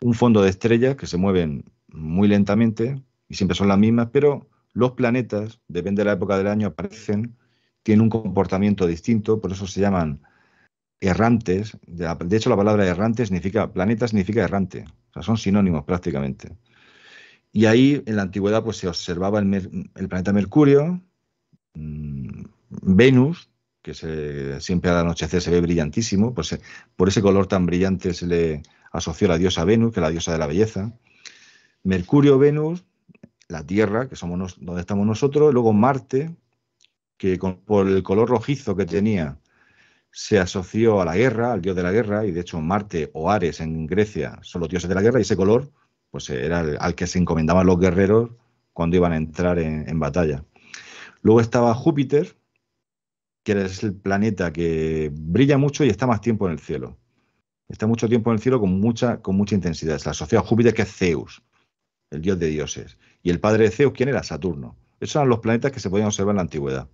un fondo de estrellas que se mueven muy lentamente y siempre son las mismas, pero los planetas, depende de la época del año, aparecen, tienen un comportamiento distinto, por eso se llaman errantes. De hecho, la palabra errante significa, planeta significa errante, sea, son sinónimos prácticamente. Y ahí en la antigüedad pues, se observaba el, planeta Mercurio, mm, Venus, que se, siempre al anochecer se ve brillantísimo, pues, eh, por ese color tan brillante se le asoció la diosa Venus, que es la diosa de la belleza. Mercurio, Venus, la Tierra, que somos donde estamos nosotros, luego Marte, que por el color rojizo que tenía se asoció a la guerra, al dios de la guerra, y de hecho Marte o Ares en Grecia son los dioses de la guerra, y ese color pues eh, era al que se encomendaban los guerreros cuando iban a entrar en, batalla. Luego estaba Júpiter, que es el planeta que brilla mucho y está más tiempo en el cielo. Está mucho tiempo en el cielo con mucha, con mucha intensidad. Se asocia a Júpiter, que es Zeus, el dios de dioses. Y el padre de Zeus, ¿quién era? Saturno. Esos eran los planetas que se podían observar en la antigüedad.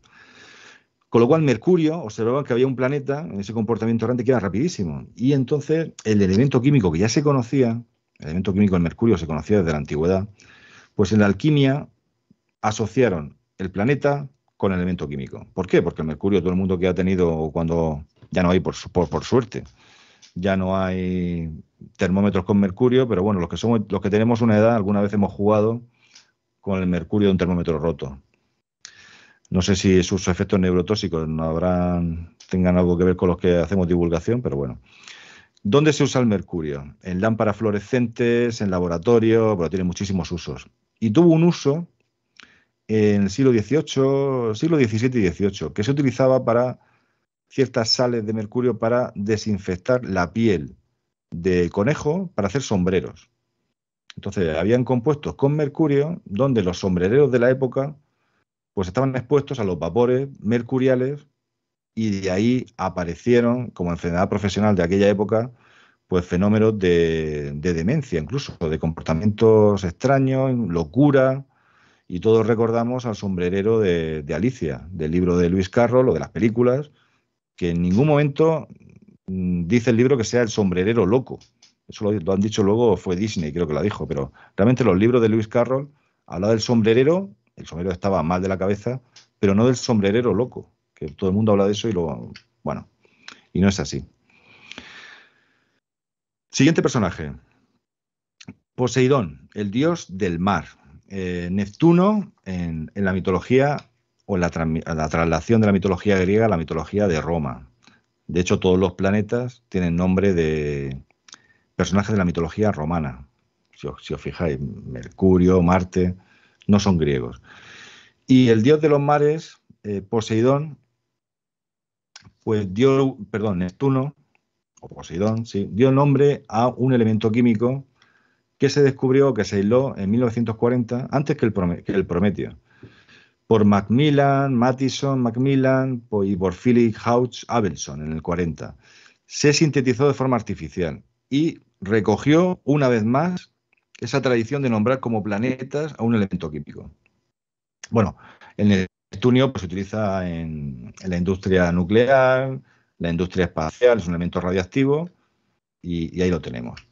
Con lo cual, Mercurio observaba que había un planeta en ese comportamiento errante que era rapidísimo. Y entonces, el elemento químico que ya se conocía, el elemento químico del mercurio se conocía desde la antigüedad, pues en la alquimia asociaron el planeta con el elemento químico. ¿Por qué? Porque el mercurio, todo el mundo que ha tenido cuando ya no hay por, por, por suerte, ya no hay termómetros con mercurio, pero bueno, los que somos, los que tenemos una edad, alguna vez hemos jugado con el mercurio de un termómetro roto. No sé si sus efectos neurotóxicos no habrán, tengan algo que ver con los que hacemos divulgación, pero bueno. ¿Dónde se usa el mercurio? En lámparas fluorescentes, en laboratorio, pero tiene muchísimos usos. Y tuvo un uso en el siglo XVIII, siglo XVII y XVIII, que se utilizaba para ciertas sales de mercurio para desinfectar la piel de conejo para hacer sombreros. Entonces, habían compuestos con mercurio donde los sombrereros de la época pues estaban expuestos a los vapores mercuriales y de ahí aparecieron como enfermedad profesional de aquella época pues fenómenos de, demencia incluso, de comportamientos extraños, locura, y todos recordamos al sombrerero de, Alicia, del libro de Luis Carroll o de las películas, que en ningún momento mm, dice el libro que sea el sombrerero loco. Eso lo, han dicho luego, fue Disney, creo que lo dijo, pero realmente los libros de Luis Carroll habla del sombrerero, el sombrero estaba mal de la cabeza, pero no del sombrerero loco que todo el mundo habla de eso y luego. bueno, y no es así. Siguiente personaje. Poseidón, el dios del mar. Eh, Neptuno, en, la mitología, o en la, la traslación de la mitología griega a la mitología de Roma. De hecho, todos los planetas tienen nombre de personajes de la mitología romana. Si os, fijáis, Mercurio, Marte, no son griegos. Y el dios de los mares, eh, Poseidón, pues dio, perdón, Neptuno, o Poseidón, sí, dio nombre a un elemento químico que se descubrió, que se aisló en 1940, antes que el, Prometeo, por Macmillan, Mattison, Macmillan y por Philip Houch Abelson en el 40. Se sintetizó de forma artificial y recogió una vez más esa tradición de nombrar como planetas a un elemento químico. Bueno, en el Neptunio pues, se utiliza en, la industria nuclear, la industria espacial, es un elemento radioactivo y, ahí lo tenemos.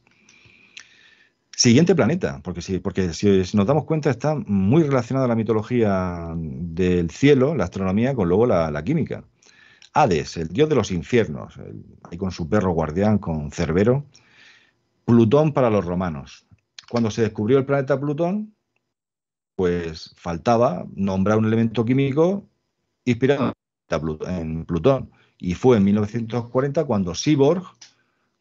Siguiente planeta, porque si, porque si, nos damos cuenta está muy relacionada la mitología del cielo, la astronomía, con luego la, química. Hades, el dios de los infiernos, ahí con su perro guardián, con Cerbero. Plutón para los romanos. Cuando se descubrió el planeta Plutón, pues faltaba nombrar un elemento químico inspirado en Plutón. Y fue en 1940 cuando Seaborg,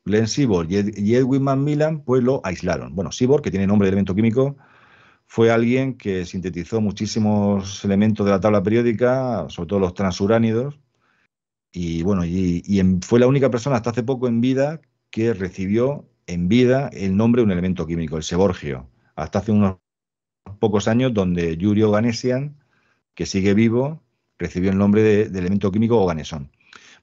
Glenn Seaborg y Edwin Macmillan, pues lo aislaron. Bueno, Seaborg, que tiene nombre de elemento químico, fue alguien que sintetizó muchísimos elementos de la tabla periódica, sobre todo los transuránidos, y bueno, y, fue la única persona hasta hace poco en vida que recibió en vida el nombre de un elemento químico, el seborgio. Hasta hace unos pocos años donde Yuri Ganesian, que sigue vivo, recibió el nombre de, elemento químico Ganesón.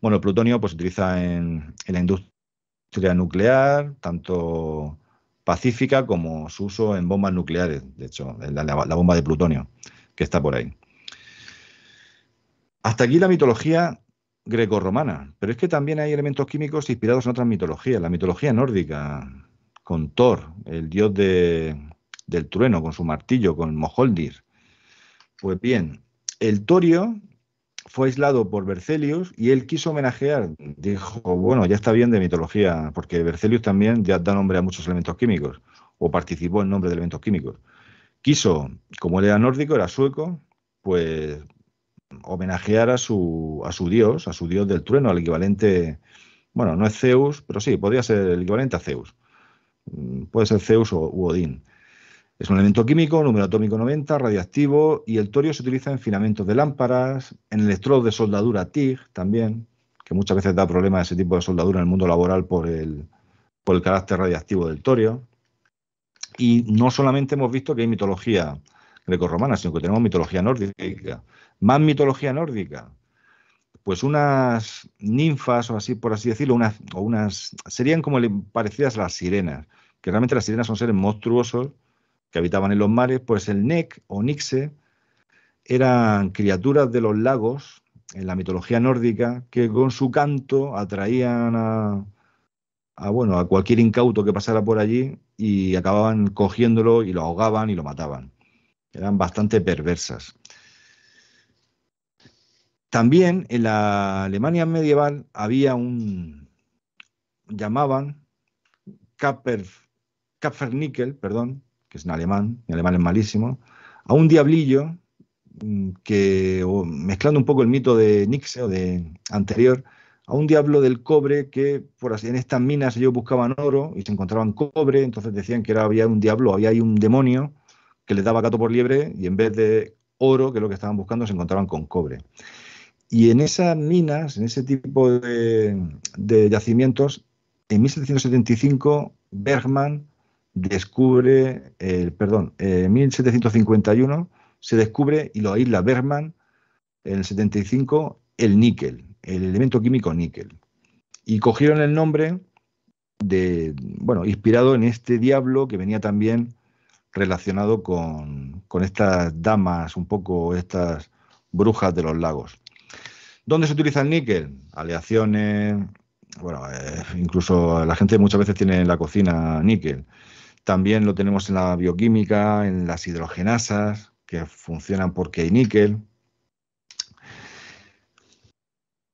Bueno, el plutonio pues, se utiliza en, la industria nuclear, tanto pacífica como su uso en bombas nucleares, de hecho, la, la, bomba de plutonio que está por ahí. Hasta aquí la mitología grecorromana, pero es que también hay elementos químicos inspirados en otras mitologías, la mitología nórdica, con Thor, el dios de, del trueno con su martillo, con Mojoldir. Pues bien, el torio fue aislado por Bercelius y él quiso homenajear, dijo, bueno, ya está bien de mitología, porque Bercelius también ya da nombre a muchos elementos químicos, o participó en nombre de elementos químicos. Quiso, como él era nórdico, era sueco, pues homenajear a su, a su dios, a su dios del trueno, al equivalente, bueno, no es Zeus, pero sí, podría ser el equivalente a Zeus. Mm, puede ser Zeus o Odín. Es un elemento químico, número atómico 90, radiactivo, y el torio se utiliza en filamentos de lámparas, en electrodos de soldadura TIG también, que muchas veces da problemas ese tipo de soldadura en el mundo laboral por el, por el carácter radiactivo del torio. Y no solamente hemos visto que hay mitología grecorromana, sino que tenemos mitología nórdica. Más mitología nórdica. Pues unas ninfas, o así por así decirlo, unas, unas serían como parecidas a las sirenas, que realmente las sirenas son seres monstruosos que habitaban en los mares, pues el Nek o Nixe eran criaturas de los lagos en la mitología nórdica que con su canto atraían a, bueno, a cualquier incauto que pasara por allí y acababan cogiéndolo y lo ahogaban y lo mataban. Eran bastante perversas. También en la Alemania medieval había un llamaban Kapfer, Kapfernickel, perdón, que es un alemán, mi alemán es malísimo, a un diablillo mm, que, mezclando un poco el mito de Nixe o de anterior, a un diablo del cobre que por así, en estas minas ellos buscaban oro y se encontraban cobre, entonces decían que era, había un diablo, había ahí un demonio que les daba gato por liebre y en vez de oro, que es lo que estaban buscando, se encontraban con cobre. Y en esas minas, en ese tipo de, de yacimientos, en 1775 Bergman descubre, el eh, perdón, en 1751 se descubre y lo aísla Berman en el 75 el níquel, el elemento químico níquel. Y cogieron el nombre de, bueno, inspirado en este diablo que venía también relacionado con, con estas damas, un poco estas brujas de los lagos. ¿Dónde se utiliza el níquel? Aleaciones, bueno, eh, incluso la gente muchas veces tiene en la cocina níquel. También lo tenemos en la bioquímica, en las hidrogenasas, que funcionan porque hay níquel.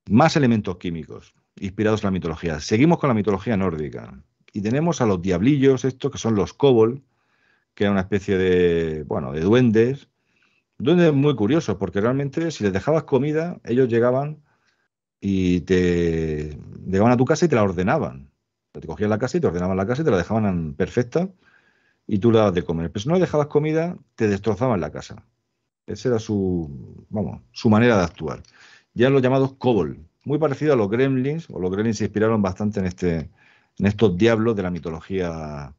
Más elementos químicos inspirados en la mitología. Seguimos con la mitología nórdica. Y tenemos a los diablillos, estos que son los kobold, que era una especie de, bueno, de duendes. Duendes muy curiosos, porque realmente si les dejabas comida, ellos llegaban y te llegaban a tu casa y te la ordenaban. Te cogían la casa y te ordenaban la casa y te la dejaban perfecta y tú la dabas de comer. Pero si no le dejabas comida, te destrozaban la casa. Esa era su, vamos, su manera de actuar. Ya los llamados Kobol, muy parecido a los gremlins, o los gremlins se inspiraron bastante en, este, en estos diablos de la mitología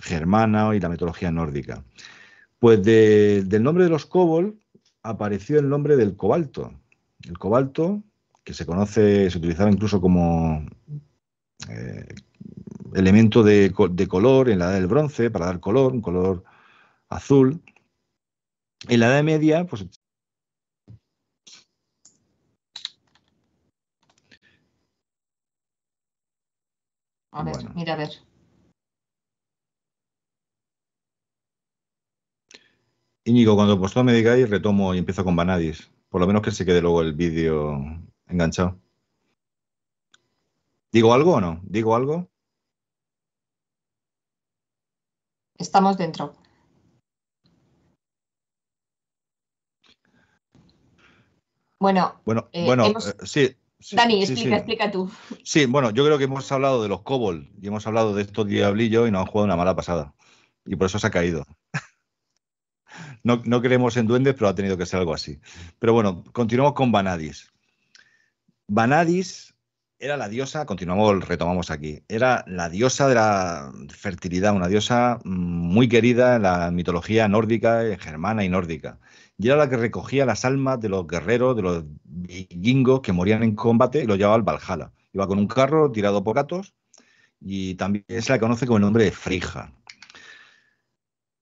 germana y la mitología nórdica. Pues del nombre de los Kobol apareció el nombre del cobalto. El cobalto, que se conoce, se utilizaba incluso como eh, elemento de, color en la edad del bronce para dar color, un color azul. En la edad media, pues A ver, mira a ver. Íñigo, cuando postó me y retomo y empiezo con Banadis Por lo menos que se quede luego el vídeo enganchado. ¿Digo algo o no? ¿Digo algo? Estamos dentro. Bueno, bueno, eh, eh, sí, Dani, explica, explica tú. Sí, bueno, yo creo que hemos hablado de los Cobol y hemos hablado de estos diablillos y nos han jugado una mala pasada. Y por eso se ha caído. [LAUGHS] no, no creemos en duendes, pero ha tenido que ser algo así. Pero bueno, continuamos con Vanadis. Vanadis era la diosa, continuamos, retomamos aquí, era la diosa de la fertilidad, una diosa mm, muy querida en la mitología nórdica, eh, germana y nórdica. Y era la que recogía las almas de los guerreros, de los vikingos que morían en combate y los llevaba al Valhalla. Iba con un carro tirado por gatos y también es la conoce con el nombre de Frija.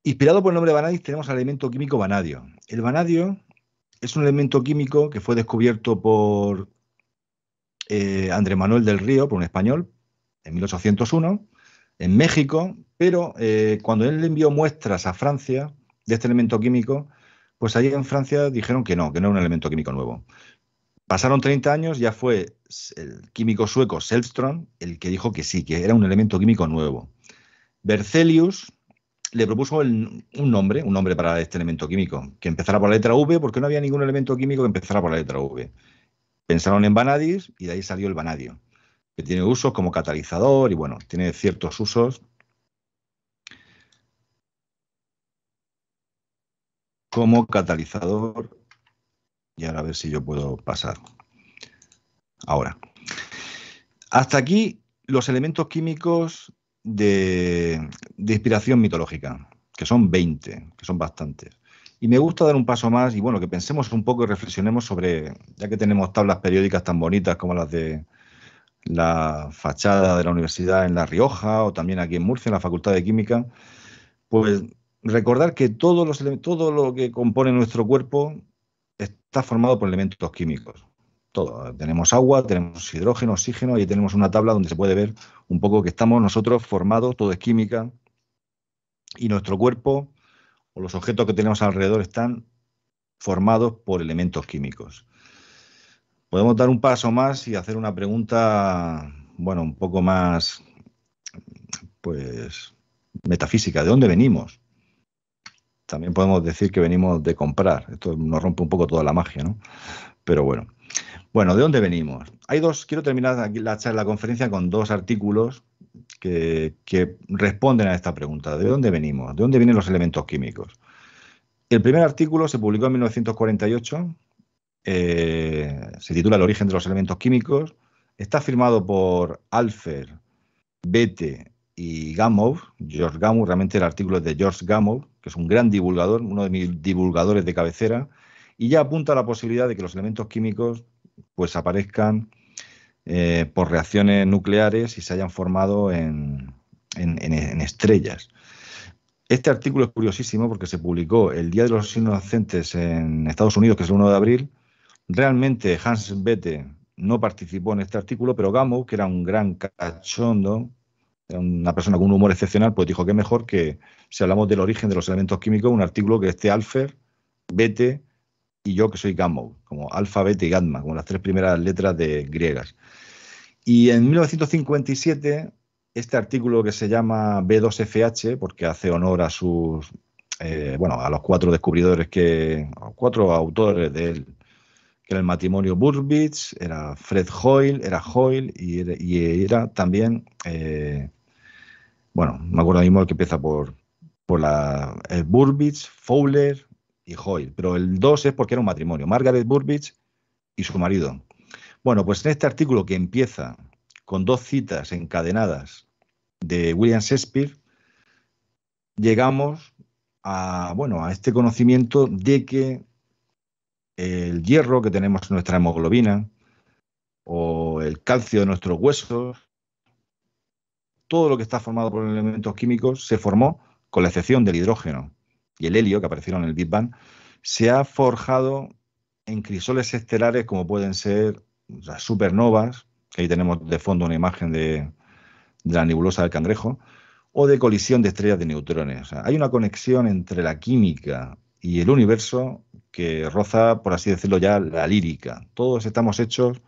Inspirado por el nombre de Vanadis tenemos el elemento químico vanadio. El vanadio es un elemento químico que fue descubierto por eh, André Manuel del Río, por un español, en 1801, en México, pero eh, cuando él le envió muestras a Francia de este elemento químico, pues allí en Francia dijeron que no, que no era un elemento químico nuevo. Pasaron 30 años, ya fue el químico sueco Selström el que dijo que sí, que era un elemento químico nuevo. Berzelius le propuso un nombre, un nombre para este elemento químico, que empezara por la letra V, porque no había ningún elemento químico que empezara por la letra V pensaron en Vanadis y de ahí salió el vanadio, que tiene usos como catalizador y bueno, tiene ciertos usos. Como catalizador, y ahora a ver si yo puedo pasar. Ahora. Hasta aquí los elementos químicos de, de inspiración mitológica, que son 20, que son bastantes. Y me gusta dar un paso más y bueno, que pensemos un poco y reflexionemos sobre, ya que tenemos tablas periódicas tan bonitas como las de la fachada de la universidad en La Rioja o también aquí en Murcia, en la Facultad de Química, pues recordar que todos los, todo lo que compone nuestro cuerpo está formado por elementos químicos. Todo. Tenemos agua, tenemos hidrógeno, oxígeno y tenemos una tabla donde se puede ver un poco que estamos nosotros formados, todo es química y nuestro cuerpo o los objetos que tenemos alrededor están formados por elementos químicos. Podemos dar un paso más y hacer una pregunta, bueno, un poco más, pues, metafísica. ¿De dónde venimos? También podemos decir que venimos de comprar. Esto nos rompe un poco toda la magia, ¿no? Pero bueno. Bueno, ¿de dónde venimos? Hay dos, quiero terminar aquí la, la conferencia con dos artículos que, responden a esta pregunta. ¿De dónde venimos? ¿De dónde vienen los elementos químicos? El primer artículo se publicó en 1948, eh, se titula El origen de los elementos químicos, está firmado por Alfer, Bete y Gamow, George Gamow, realmente el artículo es de George Gamow, que es un gran divulgador, uno de mis divulgadores de cabecera, y ya apunta a la posibilidad de que los elementos químicos pues aparezcan eh, por reacciones nucleares y se hayan formado en, estrellas. Este artículo es curiosísimo porque se publicó el Día de los Inocentes en Estados Unidos, que es el 1 de abril. Realmente Hans Bethe no participó en este artículo, pero Gamow, que era un gran cachondo, una persona con un humor excepcional, pues dijo que mejor que si hablamos del origen de los elementos químicos, un artículo que esté Alfer, Bethe y yo que soy Gamma, como alfabeto y gamma, como las tres primeras letras de griegas. Y en 1957, este artículo que se llama B2FH, porque hace honor a sus, eh, bueno, a los cuatro descubridores que, cuatro autores del que era el matrimonio Burbidge, era Fred Hoyle, era Hoyle y era, también, eh, bueno, me acuerdo mismo que empieza por, por la eh, Burbidge, Fowler, y pero el 2 es porque era un matrimonio, Margaret Burbidge y su marido. Bueno, pues en este artículo que empieza con dos citas encadenadas de William Shakespeare, llegamos a, bueno, a este conocimiento de que el hierro que tenemos en nuestra hemoglobina o el calcio de nuestros huesos, todo lo que está formado por elementos químicos se formó con la excepción del hidrógeno y el helio que aparecieron en el Big Bang, se ha forjado en crisoles estelares como pueden ser las supernovas, que ahí tenemos de fondo una imagen de, la nebulosa del cangrejo, o de colisión de estrellas de neutrones. hay una conexión entre la química y el universo que roza, por así decirlo ya, la lírica. Todos estamos hechos,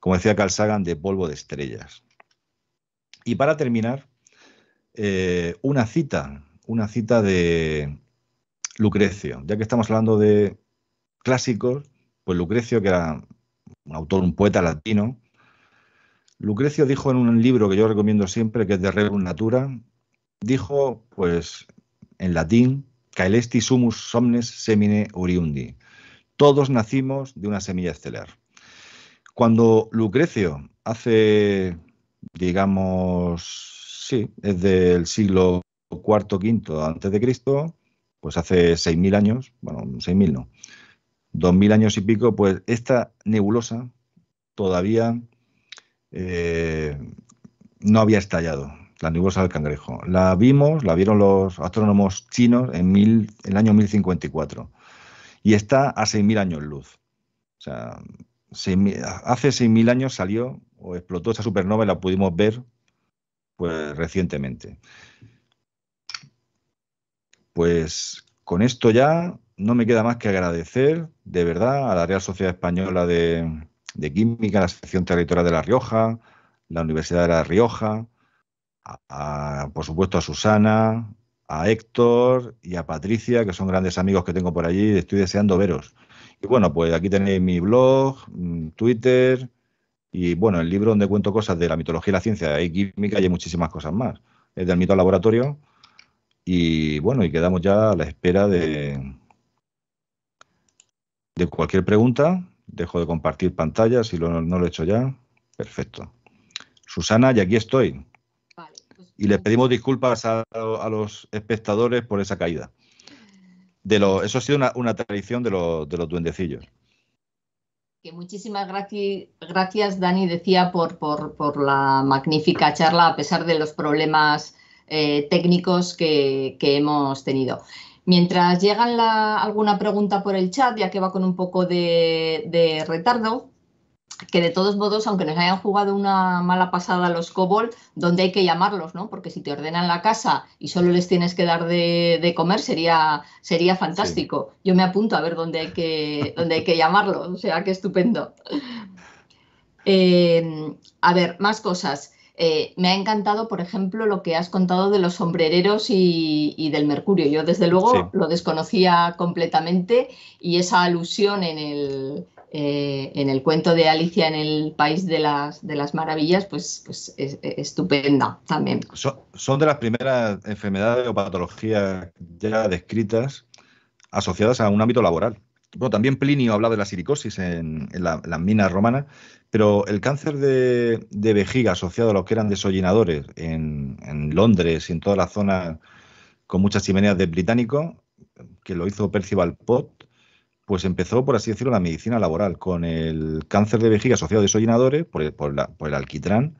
como decía Carl Sagan, de polvo de estrellas. Y para terminar, eh, una cita, una cita de Lucrecio, ya que estamos hablando de clásicos, pues Lucrecio, que era un autor, un poeta latino, Lucrecio dijo en un libro que yo recomiendo siempre, que es de Rerum Natura, dijo, pues, en latín, Caelesti sumus somnes semine oriundi. Todos nacimos de una semilla estelar. Cuando Lucrecio hace, digamos, sí, es del siglo IV, V antes de Cristo, pues hace 6.000 años, bueno, 6.000 no, 2.000 años y pico, pues esta nebulosa todavía eh, no había estallado, la nebulosa del cangrejo. La vimos, la vieron los astrónomos chinos en, el año 1054 y está a 6.000 años luz. O sea, hace hace 6.000 años salió o explotó esa supernova y la pudimos ver pues, recientemente. Pues con esto ya no me queda más que agradecer de verdad a la Real Sociedad Española de, Química, la Sección Territorial de La Rioja, la Universidad de La Rioja, por supuesto a Susana, a Héctor y a Patricia, que son grandes amigos que tengo por allí, y estoy deseando veros. Y bueno, pues aquí tenéis mi blog, mm, Twitter y bueno, el libro donde cuento cosas de la mitología y la ciencia, hay química y hay muchísimas cosas más. Es del mito al laboratorio y bueno, y quedamos ya a la espera de, de cualquier pregunta. Dejo de compartir pantalla si lo, no lo he hecho ya. Perfecto. Susana, y aquí estoy. Pues y les pedimos disculpas a, los espectadores por esa caída. De eso ha sido una, tradición de, de los duendecillos. Que muchísimas gracias, gracias Dani, decía, por, por, por, la magnífica charla, a pesar de los problemas eh, técnicos que, hemos tenido. Mientras llegan alguna pregunta por el chat, ya que va con un poco de, retardo, que de todos modos, aunque nos hayan jugado una mala pasada los COBOL, donde hay que llamarlos, Porque si te ordenan la casa y solo les tienes que dar de, comer, sería, sería fantástico. Yo me apunto a ver dónde hay que, dónde hay que llamarlos, o sea, qué estupendo. [LAUGHS] Eh, a ver, más cosas. Eh, me ha encantado, por ejemplo, lo que has contado de los sombrereros y, del mercurio. Yo, desde luego, lo desconocía completamente y esa alusión en el, eh, en el cuento de Alicia en el País de las, Maravillas, pues, pues es, estupenda también. Son, son, de las primeras enfermedades o patologías ya descritas asociadas a un ámbito laboral. Bueno, también Plinio hablaba de la silicosis en, las minas romanas, pero el cáncer de, vejiga asociado a los que eran desollinadores en, Londres y en toda la zona con muchas chimeneas de Británico, que lo hizo Percival Pott, pues empezó, por así decirlo, la medicina laboral, con el cáncer de vejiga asociado a desollinadores por el, alquitrán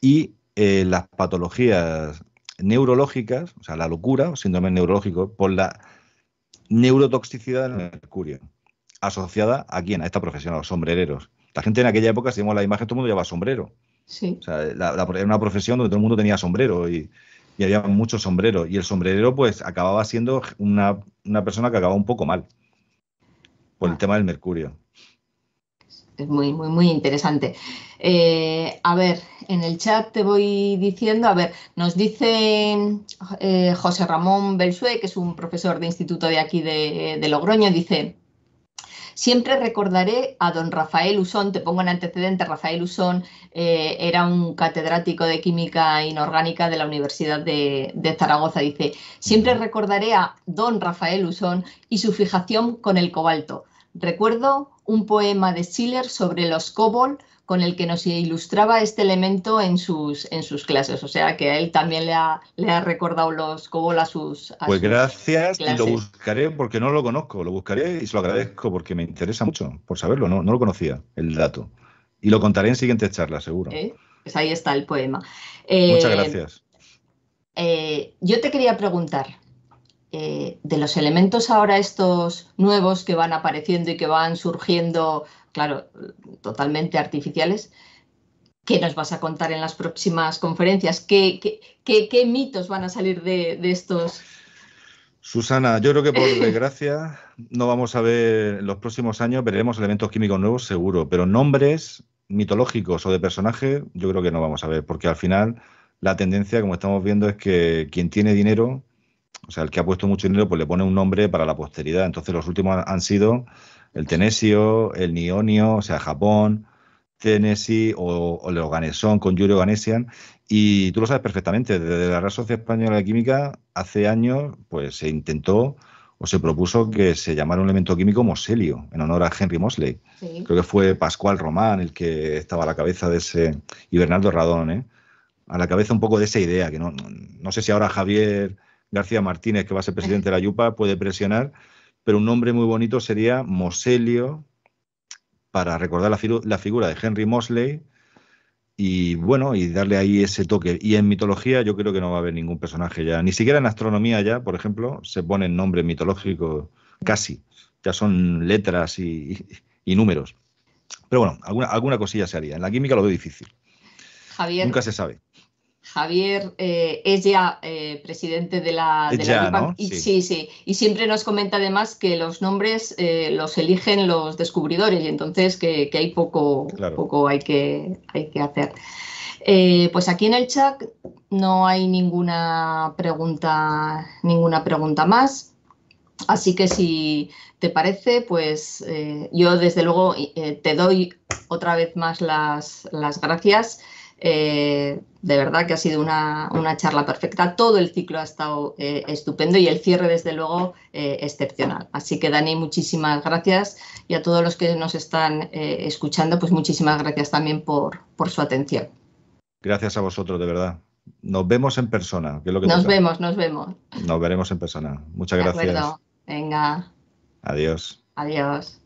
y eh, las patologías neurológicas, o sea, la locura, síndrome neurológico, por la neurotoxicidad del mercurio, asociada a quién, a esta profesión, a los sombrereros. La gente en aquella época, si vemos la imagen, todo el mundo llevaba sombrero. Sí. O sea, era una profesión donde todo el mundo tenía sombrero y, había muchos sombreros. Y el sombrerero, pues, acababa siendo una, persona que acababa un poco mal por el ah. tema del mercurio es muy, muy, muy interesante. Eh, a ver, en el chat te voy diciendo, a ver, nos dice eh, José Ramón Belsué, que es un profesor de instituto de aquí de, Logroño, dice, Siempre recordaré a don Rafael Usón, te pongo en antecedente, Rafael Usón eh, era un catedrático de química inorgánica de la Universidad de, de, Zaragoza, dice, siempre recordaré a don Rafael Usón y su fijación con el cobalto. Recuerdo un poema de Schiller sobre los cobol con el que nos ilustraba este elemento en sus, en sus clases. O sea que a él también le ha, recordado los cobol a sus. pues gracias, y lo buscaré porque no lo conozco, lo buscaré y se lo agradezco porque me interesa mucho por saberlo, no, lo conocía el dato. Y lo contaré en siguientes charlas, seguro. Pues ahí está el poema. Muchas eh, gracias. Eh, yo te quería preguntar, eh, de los elementos ahora estos nuevos que van apareciendo y que van surgiendo, claro, totalmente artificiales, ¿qué nos vas a contar en las próximas conferencias? ¿Qué, mitos van a salir de, de estos? Susana, yo creo que por [LAUGHS] desgracia no vamos a ver en los próximos años, veremos elementos químicos nuevos seguro, pero nombres mitológicos o de personajes yo creo que no vamos a ver, porque al final la tendencia, como estamos viendo, es que quien tiene dinero o sea, el que ha puesto mucho dinero, pues le pone un nombre para la posteridad. Entonces, los últimos han sido el Tenesio, el Nionio, o sea, Japón, Tennessee o, o el con Yuri Oganesian. Y tú lo sabes perfectamente, desde la Real Sociedad Española de Química, hace años, pues se intentó o se propuso que se llamara un elemento químico Moselio, en honor a Henry Mosley. Creo que fue Pascual Román el que estaba a la cabeza de ese, y Bernardo Radón, ¿eh? a la cabeza un poco de esa idea, que no sé si ahora Javier García Martínez, que va a ser presidente de la [LAUGHS] Yupa, puede presionar, pero un nombre muy bonito sería Moselio, para recordar la, figura de Henry Mosley y bueno, y darle ahí ese toque. Y en mitología yo creo que no va a haber ningún personaje ya, ni siquiera en astronomía ya, por ejemplo, se ponen nombres mitológicos casi, ya son letras y, números. Pero bueno, alguna, alguna cosilla se haría. En la química lo veo difícil. Javier. Nunca se sabe. Javier eh, es ya eh, presidente de la, de y, sí. sí. y siempre nos comenta además que los nombres eh, los eligen los descubridores y entonces que, hay poco, poco hay, que, hay que hacer. pues aquí en el chat no hay ninguna pregunta, ninguna pregunta más. Así que si te parece, pues yo desde luego te doy otra vez más las gracias. Eh, de verdad que ha sido una, charla perfecta. Todo el ciclo ha estado eh, estupendo y el cierre, desde luego, eh, excepcional. Así que, Dani, muchísimas gracias y a todos los que nos están escuchando, pues muchísimas gracias también por, por, su atención. Gracias a vosotros, de verdad. Nos vemos en persona. Que lo que nos vemos, nos vemos. Nos veremos en persona. Muchas gracias. Acuerdo. Venga. Adiós. Adiós.